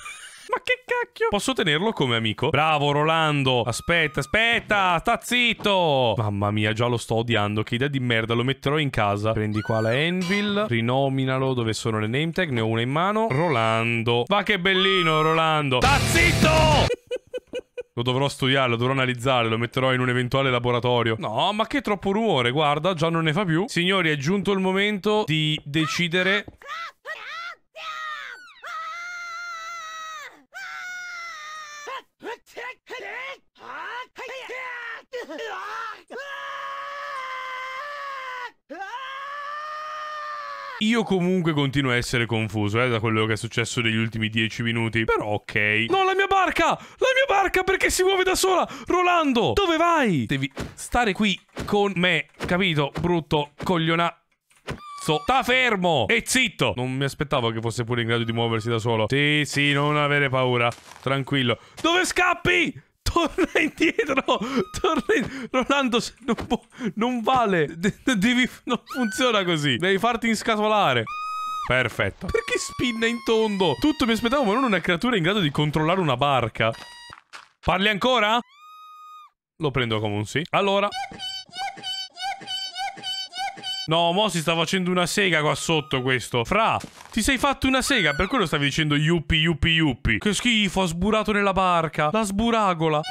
Ma che cacchio? Posso tenerlo come amico? Bravo Rolando. Aspetta, aspetta. Sta zitto. Mamma mia, già lo sto odiando. Che idea di merda. Lo metterò in casa. Prendi qua la Anvil. Rinominalo. Dove sono le name tag? Ne ho una in mano. Rolando. Va che bellino, Rolando. Sta zitto! Lo dovrò studiare, lo dovrò analizzare, lo metterò in un eventuale laboratorio. No, ma che troppo rumore, guarda, già non ne fa più. Signori, è giunto il momento di decidere... Ah! Io comunque continuo a essere confuso, eh, da quello che è successo negli ultimi dieci minuti. Però ok. No, la mia barca! La mia barca perché si muove da sola! Rolando, dove vai? Devi stare qui con me, capito? Brutto coglionato. Sta fermo e zitto Non mi aspettavo che fosse pure in grado di muoversi da solo Sì, sì, non avere paura Tranquillo Dove scappi? Torna indietro! Torna indietro. Rolando, non, può... non vale! De devi... Non funziona così! Devi farti inscatolare! Perfetto. Perché spinna in tondo? Tutto mi aspettavo, ma non una creatura in grado di controllare una barca. Parli ancora? Lo prendo come un sì. Allora... No, mo si sta facendo una sega qua sotto questo. Fra, ti sei fatto una sega, per quello stavi dicendo yuppi yuppi yuppi. Che schifo, ha sburato nella barca. La sburagola.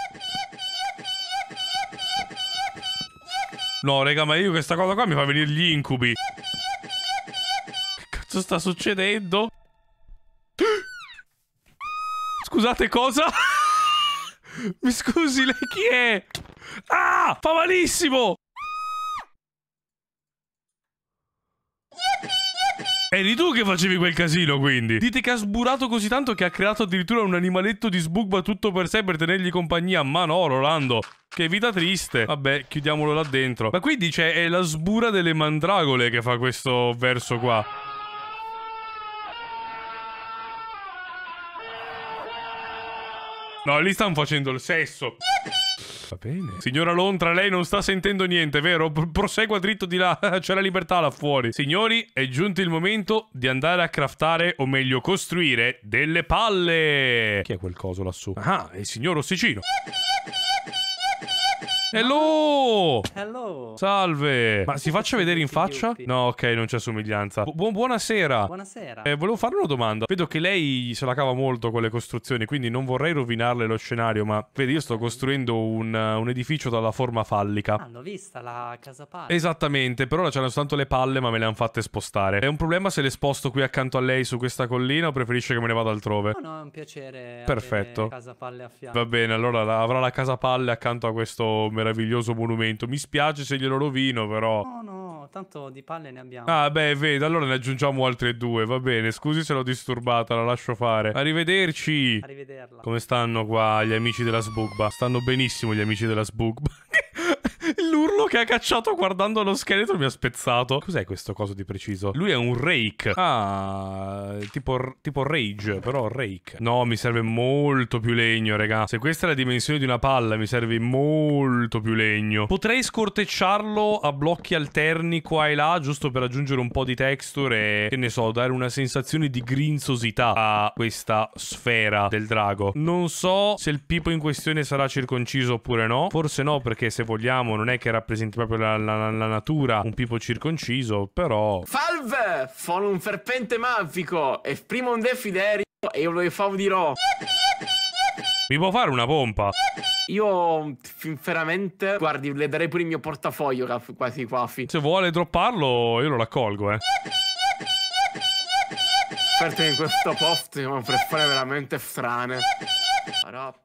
No, raga, ma io questa cosa qua mi fa venire gli incubi. Che cazzo sta succedendo? Scusate, cosa? Mi scusi, lei chi è? Ah, fa malissimo! Eri tu che facevi quel casino, quindi. Dite che ha sburato così tanto che ha creato addirittura un animaletto di sbugba tutto per sé per tenergli compagnia. Ma no, oh, Rolando. Che vita triste. Vabbè, chiudiamolo là dentro. Ma qui dice è la sbura delle mandragole che fa questo verso qua. No, lì stanno facendo il sesso. Yippee! Va bene. Signora Lontra, lei non sta sentendo niente, vero? prosegua dritto di là, c'è la libertà là fuori. Signori, è giunto il momento di andare a craftare, o meglio costruire, delle palle. Chi è quel coso lassù? Ah, è il signor Ossicino. Hello! Hello! Salve! Ma si faccia vedere in faccia? No, ok, non c'è somiglianza. Bu buonasera! Buonasera! Eh, volevo fare una domanda. Vedo che lei se la cava molto con le costruzioni, quindi non vorrei rovinarle lo scenario, ma vedi, io sto costruendo un, un edificio dalla forma fallica. Ah, vista, la casa palla. Esattamente, per ora c'erano soltanto le palle, ma me le hanno fatte spostare. È un problema se le sposto qui accanto a lei su questa collina o preferisce che me ne vada altrove? No, no, è un piacere Perfetto. casa palle a fianco. Va bene, allora avrà la casa palle accanto a questo meraviglioso monumento. Mi spiace se glielo rovino, però. No, no, tanto di palle ne abbiamo. Ah, beh, vedo, allora ne aggiungiamo altre due, va bene. Scusi se l'ho disturbata, la lascio fare. Arrivederci. Arrivederla. Come stanno qua gli amici della Sbugba? Stanno benissimo gli amici della Sbugba. L'urlo che ha cacciato guardando lo scheletro mi ha spezzato. Cos'è questo coso di preciso? Lui è un rake. Ah, tipo, tipo rage, però rake. No, mi serve molto più legno, raga. Se questa è la dimensione di una palla, mi serve molto più legno. Potrei scortecciarlo a blocchi alterni qua e là, giusto per aggiungere un po' di texture e, che ne so, dare una sensazione di grinzosità a questa sfera del drago. Non so se il pipo in questione sarà circonciso oppure no. Forse no, perché se vogliamo non è che rappresenti proprio la, la, la natura, un pipo circonciso, però... Salve! Sono un serpente malfico, e prima un defiderio, e io lo favo dirò. Mi può fare una pompa? Io, sinceramente, guardi, le darei pure il mio portafoglio quasi quasi. Se vuole dropparlo, io lo raccolgo, eh. Certo che in questo post, sono per fare veramente strane.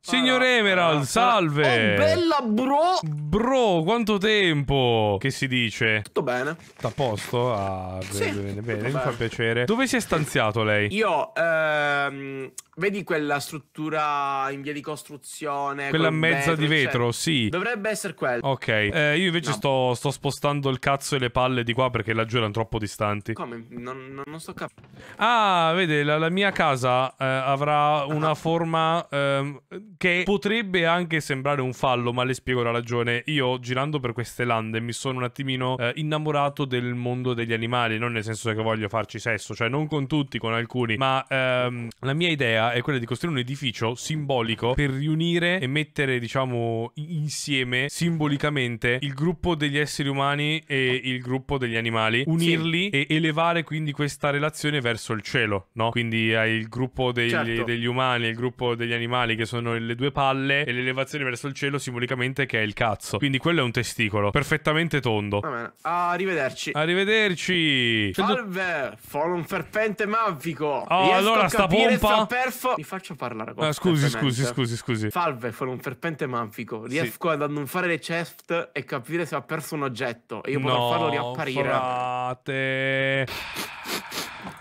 Signor Emerald, salve! Oh, bella bro! Bro, quanto tempo! Che si dice? Tutto bene. Tutto a posto? Ah, sì, bene, bene, mi fa piacere. Dove si è stanziato lei? Io, ehm... Vedi quella struttura in via di costruzione? Quella mezza vetro, di cioè, vetro, cioè. sì. Dovrebbe essere quella. Ok, eh, io invece no. sto, sto, spostando il cazzo e le palle di qua perché laggiù erano troppo distanti. Come? Non, non, non sto capendo. Ah, vedi, la, la mia casa eh, avrà una ah. forma eh, che potrebbe anche sembrare un fallo, ma le spiego la ragione. Io girando per queste lande mi sono un attimino eh, innamorato del mondo degli animali, non nel senso che voglio farci sesso, cioè non con tutti, con alcuni, ma ehm, la mia idea idea è quella di costruire un edificio simbolico per riunire e mettere, diciamo, insieme simbolicamente il gruppo degli esseri umani e il gruppo degli animali, unirli sì. e elevare quindi questa relazione verso il cielo, no? Quindi hai il gruppo degli, certo. degli umani e il gruppo degli animali che sono le due palle e l'elevazione verso il cielo simbolicamente che è il cazzo. Quindi quello è un testicolo, perfettamente tondo. Arrivederci. Arrivederci. Salve, foro un ferpente mavico. Oh, allora sta pompa. Rief, mi faccio parlare con ah, scusi, scusi, scusi, scusi. Salve, sono un serpente manfico. Riesco sì. ad annunciare le chest e capire se ha perso un oggetto e io no, potrò farlo riapparire. Frate.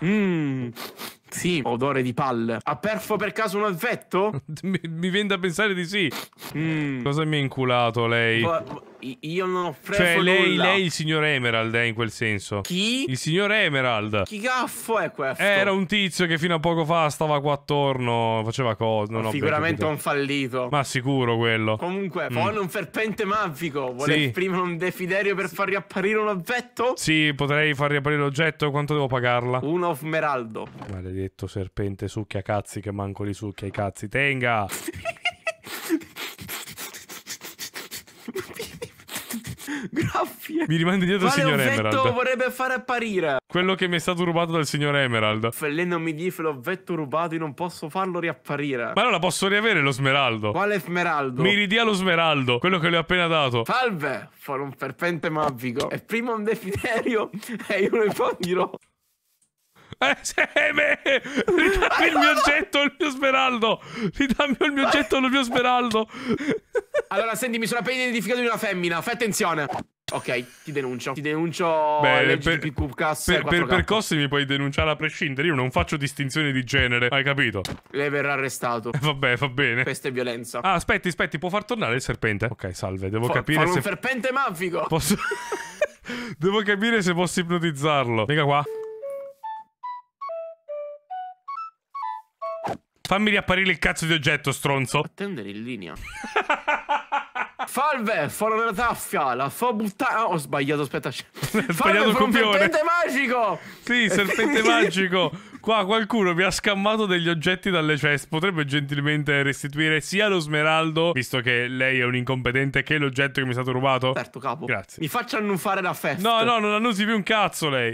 Mmm. Sì, odore di palle. Ha perfo per caso un affetto? mi, mi viene da pensare di sì. Mm. Cosa mi ha inculato lei? Va, io non ho preso Cioè lei, lei il signor Emerald, eh, in quel senso. Chi? Il signor Emerald. Chi gaffo è questo? Era un tizio che fino a poco fa stava qua attorno, faceva cose. Non Sicuramente un fallito. Ma sicuro quello. Comunque, mm. un ferpente mavico. Vuole sì. esprimere un desiderio per far riapparire un oggetto? Sì, potrei far riapparire l'oggetto. Quanto devo pagarla? Uno smeraldo. Maledetto. Maledetto serpente succhia cazzi che manco li succhia i cazzi. Tenga! Graffie. Mi rimando indietro il signor Emerald. vorrebbe fare apparire? Quello che mi è stato rubato dal signor Emerald. Se lei non mi dice l'ovetto rubato, e non posso farlo riapparire. Ma allora posso riavere lo smeraldo. Quale smeraldo? Mi ridia lo smeraldo, quello che le ho appena dato. Salve, farò un serpente mavico. E prima un definerio e io lo infondirò. Eh, Seme! Eh, ridammi il mio oggetto, il mio smeraldo! Ridammi il mio oggetto, il mio smeraldo! Allora, senti, mi sono appena identificato di una femmina, fai attenzione! Ok, ti denuncio. Ti denuncio Beh, per, per, per percorsi mi puoi denunciare a prescindere. Io non faccio distinzioni di genere, hai capito? Lei verrà arrestato. vabbè, va bene. Questa è violenza. Ah, aspetti, aspetti, può far tornare il serpente? Ok, salve, devo Fa capire se... un serpente mafico! Posso... devo capire se posso ipnotizzarlo. Venga qua. Fammi riapparire il cazzo di oggetto, stronzo. Attendere in linea. Salve, foro della taffia, la fo buttare... Oh, ah, ho sbagliato, aspetta. Ho sbagliato il copione. Serpente magico! Sì, serpente magico. Qua qualcuno mi ha scammato degli oggetti dalle ceste. Potrebbe gentilmente restituire sia lo smeraldo, visto che lei è un incompetente, che l'oggetto che mi è stato rubato? Certo, capo. Grazie. Mi faccia annufare la festa. No, no, non annusi più un cazzo lei.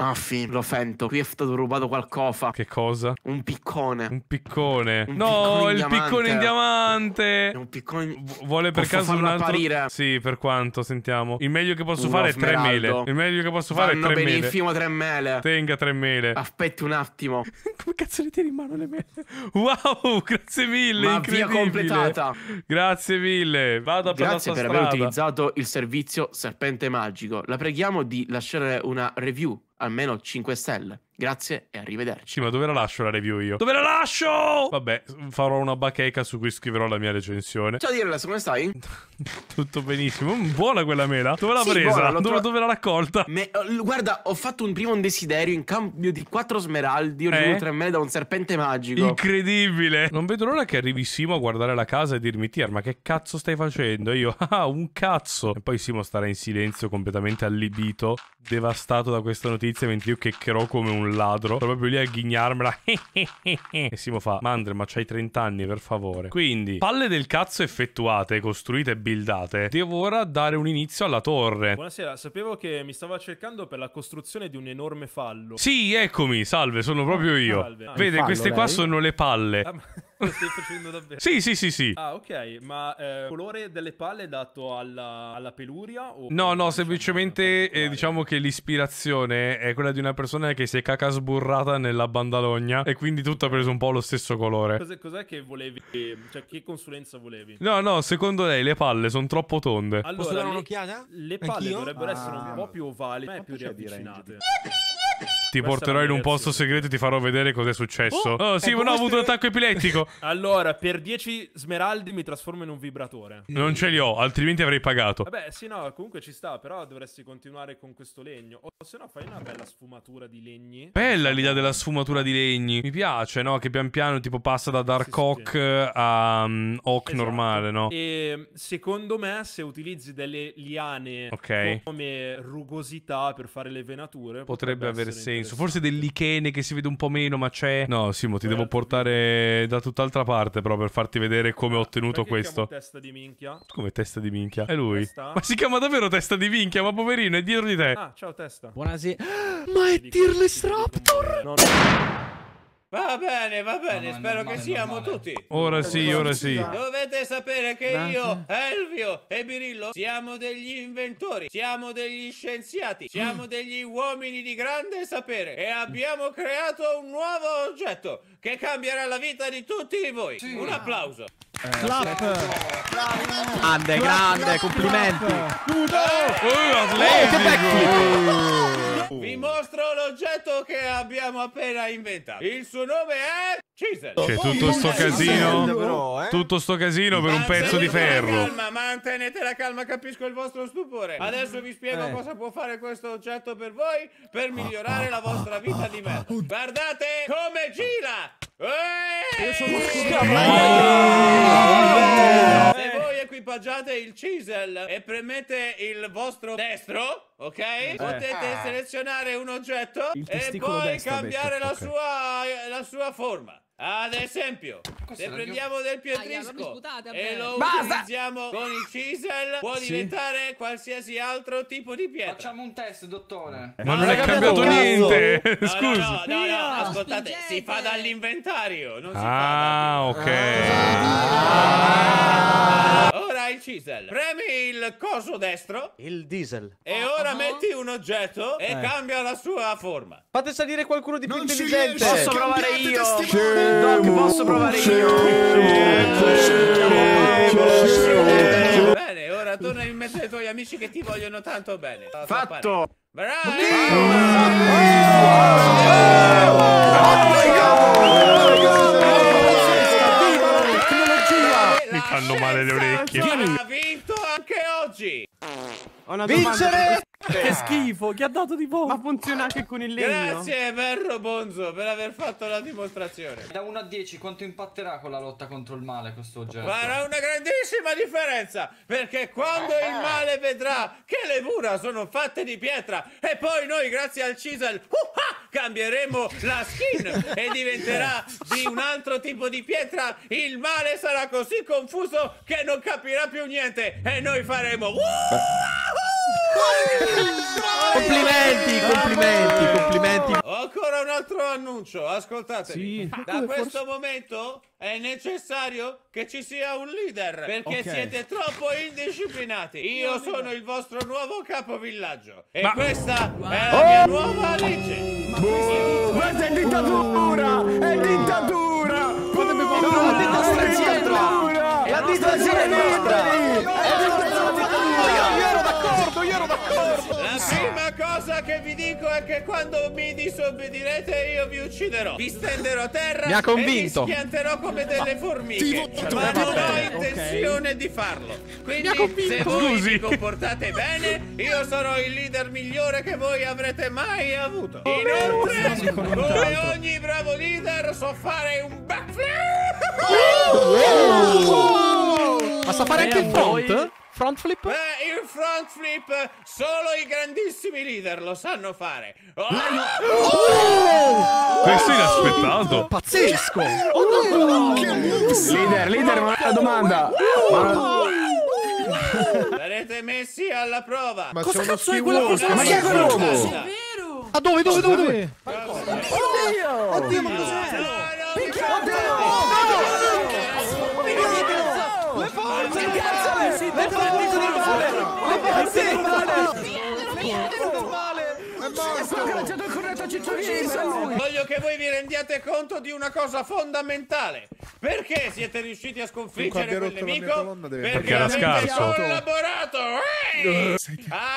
Ah, fin, lo sento. Qui è stato rubato qualcosa. Che cosa? Un piccone. Un piccone. Un no, piccone il piccone in diamante. Un piccone. In... Vuole per posso caso un altro. Apparire. Sì, per quanto sentiamo. Il meglio che posso Uno fare smeraldo. è tre mele. Il meglio che posso Vanno fare è tre mele. benissimo tre mele. Tenga tre mele. Aspetti un attimo. Come cazzo le tieni in mano le mele? Wow, grazie mille. Ma incredibile. via completata. Grazie mille. Vado a Grazie per, per aver utilizzato il servizio Serpente Magico. La preghiamo di lasciare una review almeno 5 stelle. Grazie e arrivederci. Sì, ma dove la lascio la review io? Dove la lascio? Vabbè, farò una bacheca su cui scriverò la mia recensione. Ciao Dirles, come stai? Tutto benissimo. Buona quella mela. Dove l'ha sì, presa? Buona, dove, dove l'ha raccolta? Me, eh, guarda, ho fatto un primo desiderio in cambio di quattro smeraldi. Ho ricevuto eh? tre mele da un serpente magico. Incredibile. Non vedo l'ora che arrivi Simo a guardare la casa e dirmi, Tier, ma che cazzo stai facendo? E io, ah, un cazzo. E poi Simo starà in silenzio, completamente allibito, devastato da questa notizia, mentre io checcherò come un un ladro. Sto proprio lì a ghignarmela. e Simo fa, Mandre, ma c'hai 30 anni, per favore. Quindi, palle del cazzo effettuate, costruite e buildate. Devo ora dare un inizio alla torre. Buonasera, sapevo che mi stava cercando per la costruzione di un enorme fallo. Sì, eccomi, salve, sono proprio io. Ah, Vede, queste lei? qua sono le palle. Ah, ma... Lo stai facendo davvero? Sì, sì, sì, sì. Ah, ok, ma eh, il colore delle palle è dato alla, alla peluria? O no, no, semplicemente eh, diciamo che l'ispirazione è quella di una persona che si è caca sburrata nella bandalogna e quindi tutto ha preso un po' lo stesso colore. Cos'è, cos che volevi? Cioè, che consulenza volevi? No, no, secondo lei le palle sono troppo tonde. Allora, Posso dare un'occhiata? Le palle dovrebbero ah. essere un ah. po' più ovali, ma più riavvicinate ti porterò in un posto segreto e ti farò vedere cos'è successo. Oh, oh sì, ma no, ho avuto un attacco epilettico. allora, per 10 smeraldi mi trasformo in un vibratore. Non ce li ho, altrimenti avrei pagato. Vabbè, sì, no, comunque ci sta, però dovresti continuare con questo legno. O se no fai una bella sfumatura di legni. Bella l'idea della sfumatura di legni. Mi piace, no? Che pian piano tipo passa da Dark sì, Oak sì. Eh, a um, Oak esatto. normale, no? E secondo me se utilizzi delle liane okay. come rugosità per fare le venature... Potrebbe, potrebbe avere senso senso. Forse lichene che si vede un po' meno, ma c'è. No, Simo, ti Beh, devo eh, portare da tutt'altra parte, però, per farti vedere come ho ottenuto questo. testa di minchia. Come testa di minchia? È lui. Testa. Ma si chiama davvero testa di minchia, ma poverino, è dietro di te. Ah, ciao, testa. Buonasera. ma è Tirless Raptor! No, no. Va bene, va bene, no, spero normale, che siamo normale. tutti. Ora sì, ora sì. Dovete sapere che io, Elvio e Birillo siamo degli inventori, siamo degli scienziati, siamo ah. degli uomini di grande sapere e abbiamo creato un nuovo oggetto che cambierà la vita di tutti voi. Sì. Un applauso. Eh, clap. clap! Grande, grande, complimenti! Clap. Nudo! Oh, oh, che backflip! Oh. Vi mostro l'oggetto che abbiamo appena inventato. Il suo nome è... C'è tutto sto casino. Eh. Tutto sto casino per un pezzo di ferro. Calma, mantenete la calma, capisco il vostro stupore. Eh. Adesso vi spiego eh. cosa può fare questo oggetto per voi per migliorare la vostra vita di merda. Ah, ah. Guardate come gira! Io sono scappato. Se voi equipaggiate il chisel e premete il vostro destro, ok? Potete ah. selezionare un oggetto e poi cambiare la, sua, la sua forma. Ah, ad esempio, Questo se prendiamo mio... del pietrisco ah, e lo Basta! utilizziamo con il chisel, può sì. diventare qualsiasi altro tipo di pietra. Facciamo un test, dottore. Ma, eh, Ma non, è ah, cambiato niente. No, Scusa. No, no, no, no, ascoltate, Spingete. si fa dall'inventario, non si ah, fa. Dall'inventario. ok. Ah, Ah, il Premi il coso destro. Il diesel. E oh, ora oh. metti un oggetto e eh. cambia la sua forma. Fate salire qualcuno di più non intelligente. Posso provare io. Doc, posso provare io. Bene, ora torna in mezzo ai tuoi amici che ti vogliono tanto bene. Fatto. Bravo fanno male le orecchie. Ha vinto anche oggi. Vincere! Che eh. schifo, chi ha dato di bomba. Ma funziona anche con il legno. Grazie Perro Bonzo per aver fatto la dimostrazione. Da 1 a 10 quanto impatterà con la lotta contro il male questo oggetto? Farà una grandissima differenza, perché quando il eh. male vedrà che le mura sono fatte di pietra e poi noi grazie al Cisel uh, ah, cambieremo la skin e diventerà di un altro tipo di pietra, il male sarà così confuso che non capirà più niente e noi faremo uh, uh, complimenti, complimenti, complimenti. Ho ancora un altro annuncio, ascoltate. Sì. Da questo momento è necessario che ci sia un leader perché okay. siete troppo indisciplinati. Io sono il vostro nuovo capovillaggio e Ma... questa è la mia oh! nuova legge. Ma questa è boh. dittatura! È dittatura! Oh! dittatura! È dittatura! È dittatura! È dittatura! È dittatura! ero d'accordo! La prima cosa che vi dico è che quando mi disobbedirete io vi ucciderò. Vi stenderò a terra mi ha e vi schianterò come delle ma formiche. Ma non ho intenzione okay. di farlo. Quindi se voi vi comportate bene, io sarò il leader migliore che voi avrete mai avuto. Oh, Inoltre, come ogni bravo leader, so fare un backflip! Oh! Oh! Oh! Ma sa fare anche il front? Front flip? Eh, il front flip solo i grandissimi leader lo sanno fare. Oh! Oh! Oh! Questo è inaspettato. Pazzesco. Oh, no. Oh, leader, leader, ma una domanda. Sarete messi alla prova. Ma cosa cazzo è quella cosa? Ma chi è quell'uomo? Ah, dove, dove, dove? dove? Oddio! Oddio, ma cos'è? Ho preso il male! Ho preso il male! Voglio che voi vi rendiate conto di una cosa fondamentale. Perché siete riusciti a sconfiggere quel nemico? Perché era scarso. collaborato!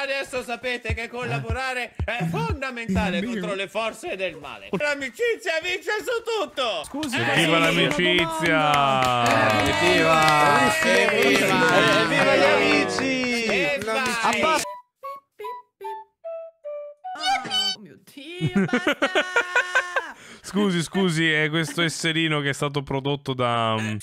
Adesso sapete che collaborare è fondamentale contro le forze del male. L'amicizia vince su tutto! Scusi, eh, viva l'amicizia! Viva! Eh, eh, viva gli amici! Abbasso scusi, scusi, è questo esserino che è stato prodotto da... Mm,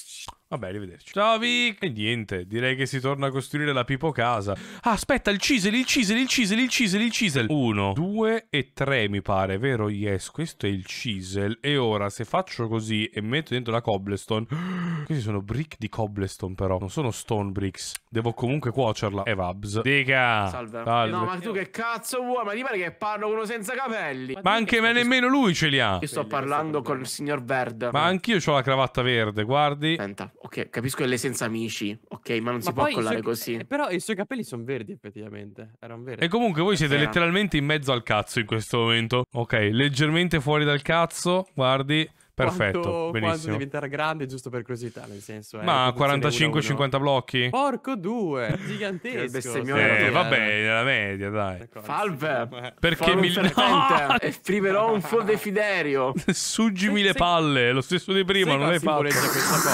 Vabbè, arrivederci. Ciao Vic! E niente, direi che si torna a costruire la pipo casa. Ah, aspetta, il chisel, il chisel, il chisel, il chisel, il chisel. Uno, due e tre mi pare, vero? Yes, questo è il chisel. E ora, se faccio così e metto dentro la cobblestone... Questi sono brick di cobblestone, però. Non sono stone bricks. Devo comunque cuocerla. E vabs. Dica! Salve. Salve. No, ma tu che cazzo vuoi? Ma ti pare che parlo con uno senza capelli? Ma, ma anche me nemmeno lui ce li ha. Io sto eh, parlando con il signor Verde. Ma anch'io ho la cravatta verde, guardi. Senta. Ok, capisco che lei senza amici, ok, ma non ma si può collare suoi... così. Eh, però i suoi capelli sono verdi, effettivamente. Erano verdi. E comunque voi siete Era. letteralmente in mezzo al cazzo in questo momento. Ok, leggermente fuori dal cazzo, guardi. Perfetto, quanto, benissimo. Quanto diventare grande, giusto per curiosità, nel senso... Eh, ma 45-50 blocchi? Porco due, gigantesco. che bestemmione. Eh, vabbè, la media, dai. Falve! Perché mi... No! Ah! Esprimerò un full desiderio. Suggimi le palle, lo stesso di prima, Sei non le palle. questa cosa?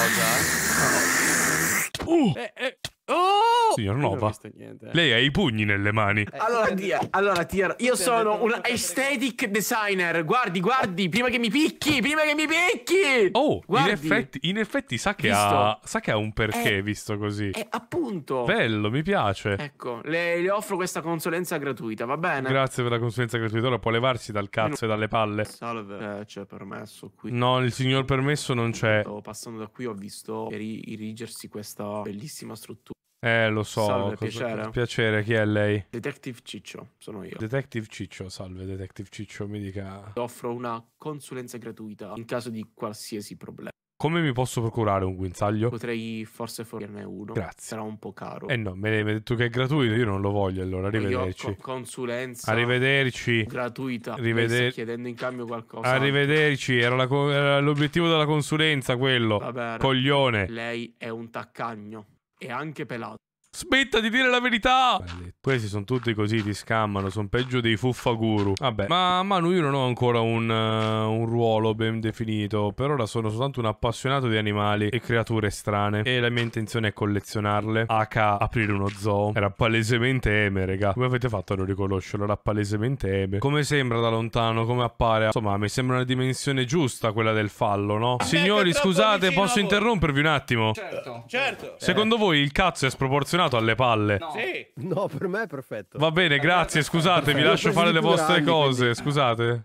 No. Eh? Uh. Eh, eh. Oh! Signor eh, Nova, eh. lei ha i pugni nelle mani. Eh, allora, dia, allora Tier, io cioè, sono un aesthetic designer. Guardi, guardi, prima che mi picchi, prima che mi picchi. Oh, in effetti, in effetti, sa, che ha, sa che ha un perché, è, visto così. È appunto. Bello, mi piace. Ecco, le, le, offro questa consulenza gratuita, va bene? Grazie per la consulenza gratuita. Ora può levarsi dal cazzo e dalle palle. Salve, eh, c'è permesso qui. No, il signor permesso non c'è. Passando da qui ho visto erigersi questa bellissima struttura. Eh, lo so. Salve, cosa, piacere. piacere. chi è lei? Detective Ciccio, sono io. Detective Ciccio, salve, Detective Ciccio, mi dica. Ti Offro una consulenza gratuita in caso di qualsiasi problema. Come mi posso procurare un guinzaglio? Potrei forse fornirne uno. Grazie. Sarà un po' caro. Eh no, me l'hai detto che è gratuito, io non lo voglio allora. Arrivederci. Io co- consulenza. Arrivederci. Gratuita. Riveder- chiedendo in cambio qualcosa. Arrivederci, era, co- era l'obiettivo della consulenza quello. Vabbè. Coglione. Lei è un taccagno e anche pelato. Smetta di dire la verità. Maledetto. Questi sono tutti così, ti scammano. Sono peggio dei fuffaguru. Vabbè, ma Manu, io non ho ancora un, uh, un, ruolo ben definito. Per ora sono soltanto un appassionato di animali e creature strane. E la mia intenzione è collezionarle. H, aprire uno zoo. Era palesemente Eme, raga. Come avete fatto a non riconoscerlo? Era palesemente Eme. Come sembra da lontano, come appare. Insomma, mi sembra una dimensione giusta quella del fallo, no? Signori, scusate, posso interrompervi un attimo? Certo, certo. Secondo eh. voi il cazzo è sproporzionato? Fortunato alle palle. No. Sì. no, per me è perfetto. Va bene, grazie, scusate, vi lascio fare le vostre cose, quindi. scusate.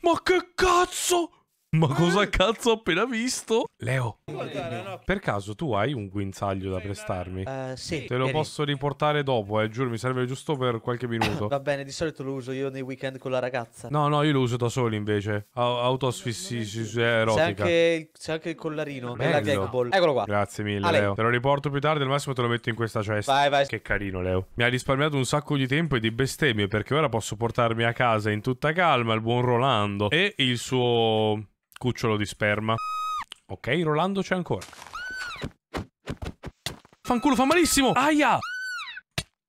Ma che cazzo? Ma ah. cosa cazzo ho appena visto? Leo, per caso tu hai un guinzaglio da prestarmi? Uh, sì. Te lo vieni. posso riportare dopo, eh, giuro, mi serve giusto per qualche minuto. Va bene, di solito lo uso io nei weekend con la ragazza. No, no, io lo uso da solo invece. Autosfissi erotica. C'è anche, anche, il collarino Bello. e la gagball. Eccolo qua. Grazie mille, Ale. Leo. Te lo riporto più tardi, al massimo te lo metto in questa cesta. Vai, vai. Che carino, Leo. Mi ha risparmiato un sacco di tempo e di bestemmie perché ora posso portarmi a casa in tutta calma il buon Rolando e il suo Cucciolo di sperma. Ok, Rolando c'è ancora. Fanculo, fa malissimo! Aia!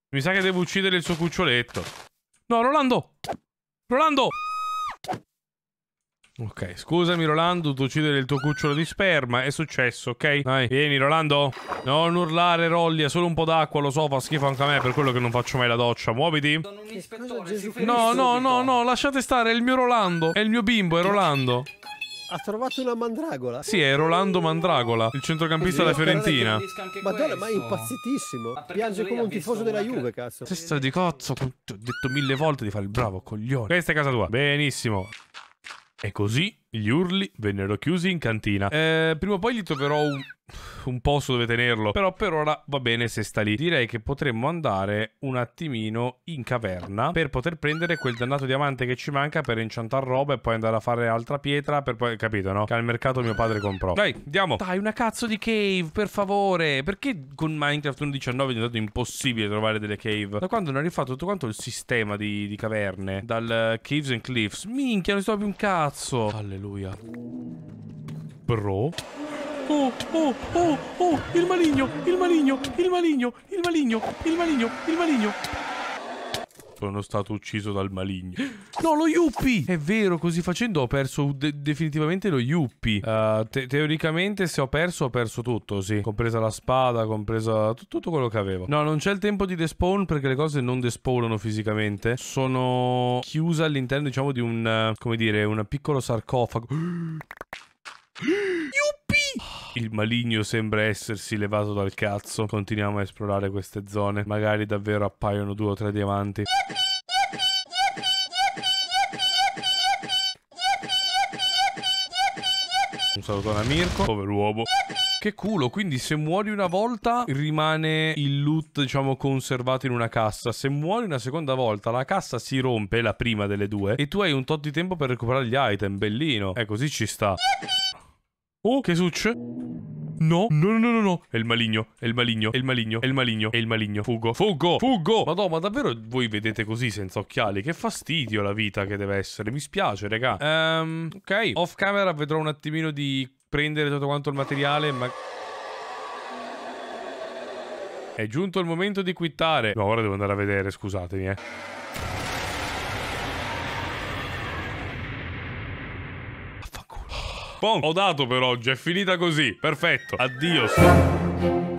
Mi sa che devo uccidere il suo cuccioletto. No, Rolando! Rolando! Ok, scusami Rolando, tu uccidere il tuo cucciolo di sperma, è successo, ok? Dai, vieni Rolando, non urlare Rolli, è solo un po' d'acqua, lo so, fa schifo anche a me, per quello che non faccio mai la doccia, muoviti No, no, no, no, lasciate stare, è il mio Rolando, è il mio bimbo, è Rolando ha trovato una mandragola. Sì, è Rolando Mandragola, il centrocampista della Fiorentina. Madonna, ma è impazzitissimo. Piange come un tifoso della Juve, cazzo. Testa di cozzo, ho detto mille volte di fare il bravo coglione. Questa è casa tua. Benissimo. E così gli urli vennero chiusi in cantina. Eh, prima o poi gli troverò un un posto dove tenerlo. Però per ora va bene se sta lì. Direi che potremmo andare un attimino in caverna per poter prendere quel dannato diamante che ci manca per inchantare roba e poi andare a fare altra pietra per poi... Capito, no? Che al mercato mio padre comprò. Dai, andiamo. Dai, una cazzo di cave, per favore. Perché con Minecraft 1.19 è diventato impossibile trovare delle cave? Da quando non hanno rifatto tutto quanto il sistema di, di caverne? Dal uh, Caves and Cliffs. Minchia, non si trova più un cazzo. Alleluia. Bro oh, oh, oh, oh, il maligno, il maligno, il maligno, il maligno, il maligno, il maligno. Sono stato ucciso dal maligno. No, lo Yuppie! È vero, così facendo ho perso de definitivamente lo Yuppie. Uh, te teoricamente se ho perso, ho perso tutto, sì. Compresa la spada, compresa tutto quello che avevo. No, non c'è il tempo di despawn perché le cose non despawnano fisicamente. Sono chiusa all'interno, diciamo, di un, come dire, un piccolo sarcofago. Yuppie! Il maligno sembra essersi levato dal cazzo. Continuiamo a esplorare queste zone. Magari davvero appaiono due o tre diamanti. Un salutone a Mirko, pover'uomo. Che culo, quindi se muori una volta rimane il loot, diciamo, conservato in una cassa. Se muori una seconda volta, la cassa si rompe, la prima delle due, e tu hai un tot di tempo per recuperare gli item, bellino. Eh, così ci sta. Oh, che succede? No, no, no, no, no. È il maligno, è il maligno, è il maligno, è il maligno, è il maligno. Fugo, fugo, fugo. Madonna, ma davvero voi vedete così senza occhiali? Che fastidio la vita che deve essere. Mi spiace, raga. Ehm, um, ok. Off camera vedrò un attimino di prendere tutto quanto il materiale, ma... È giunto il momento di quittare. No, ora devo andare a vedere, scusatemi, eh. Pong. Ho dato per oggi, è finita così. Perfetto. Addio.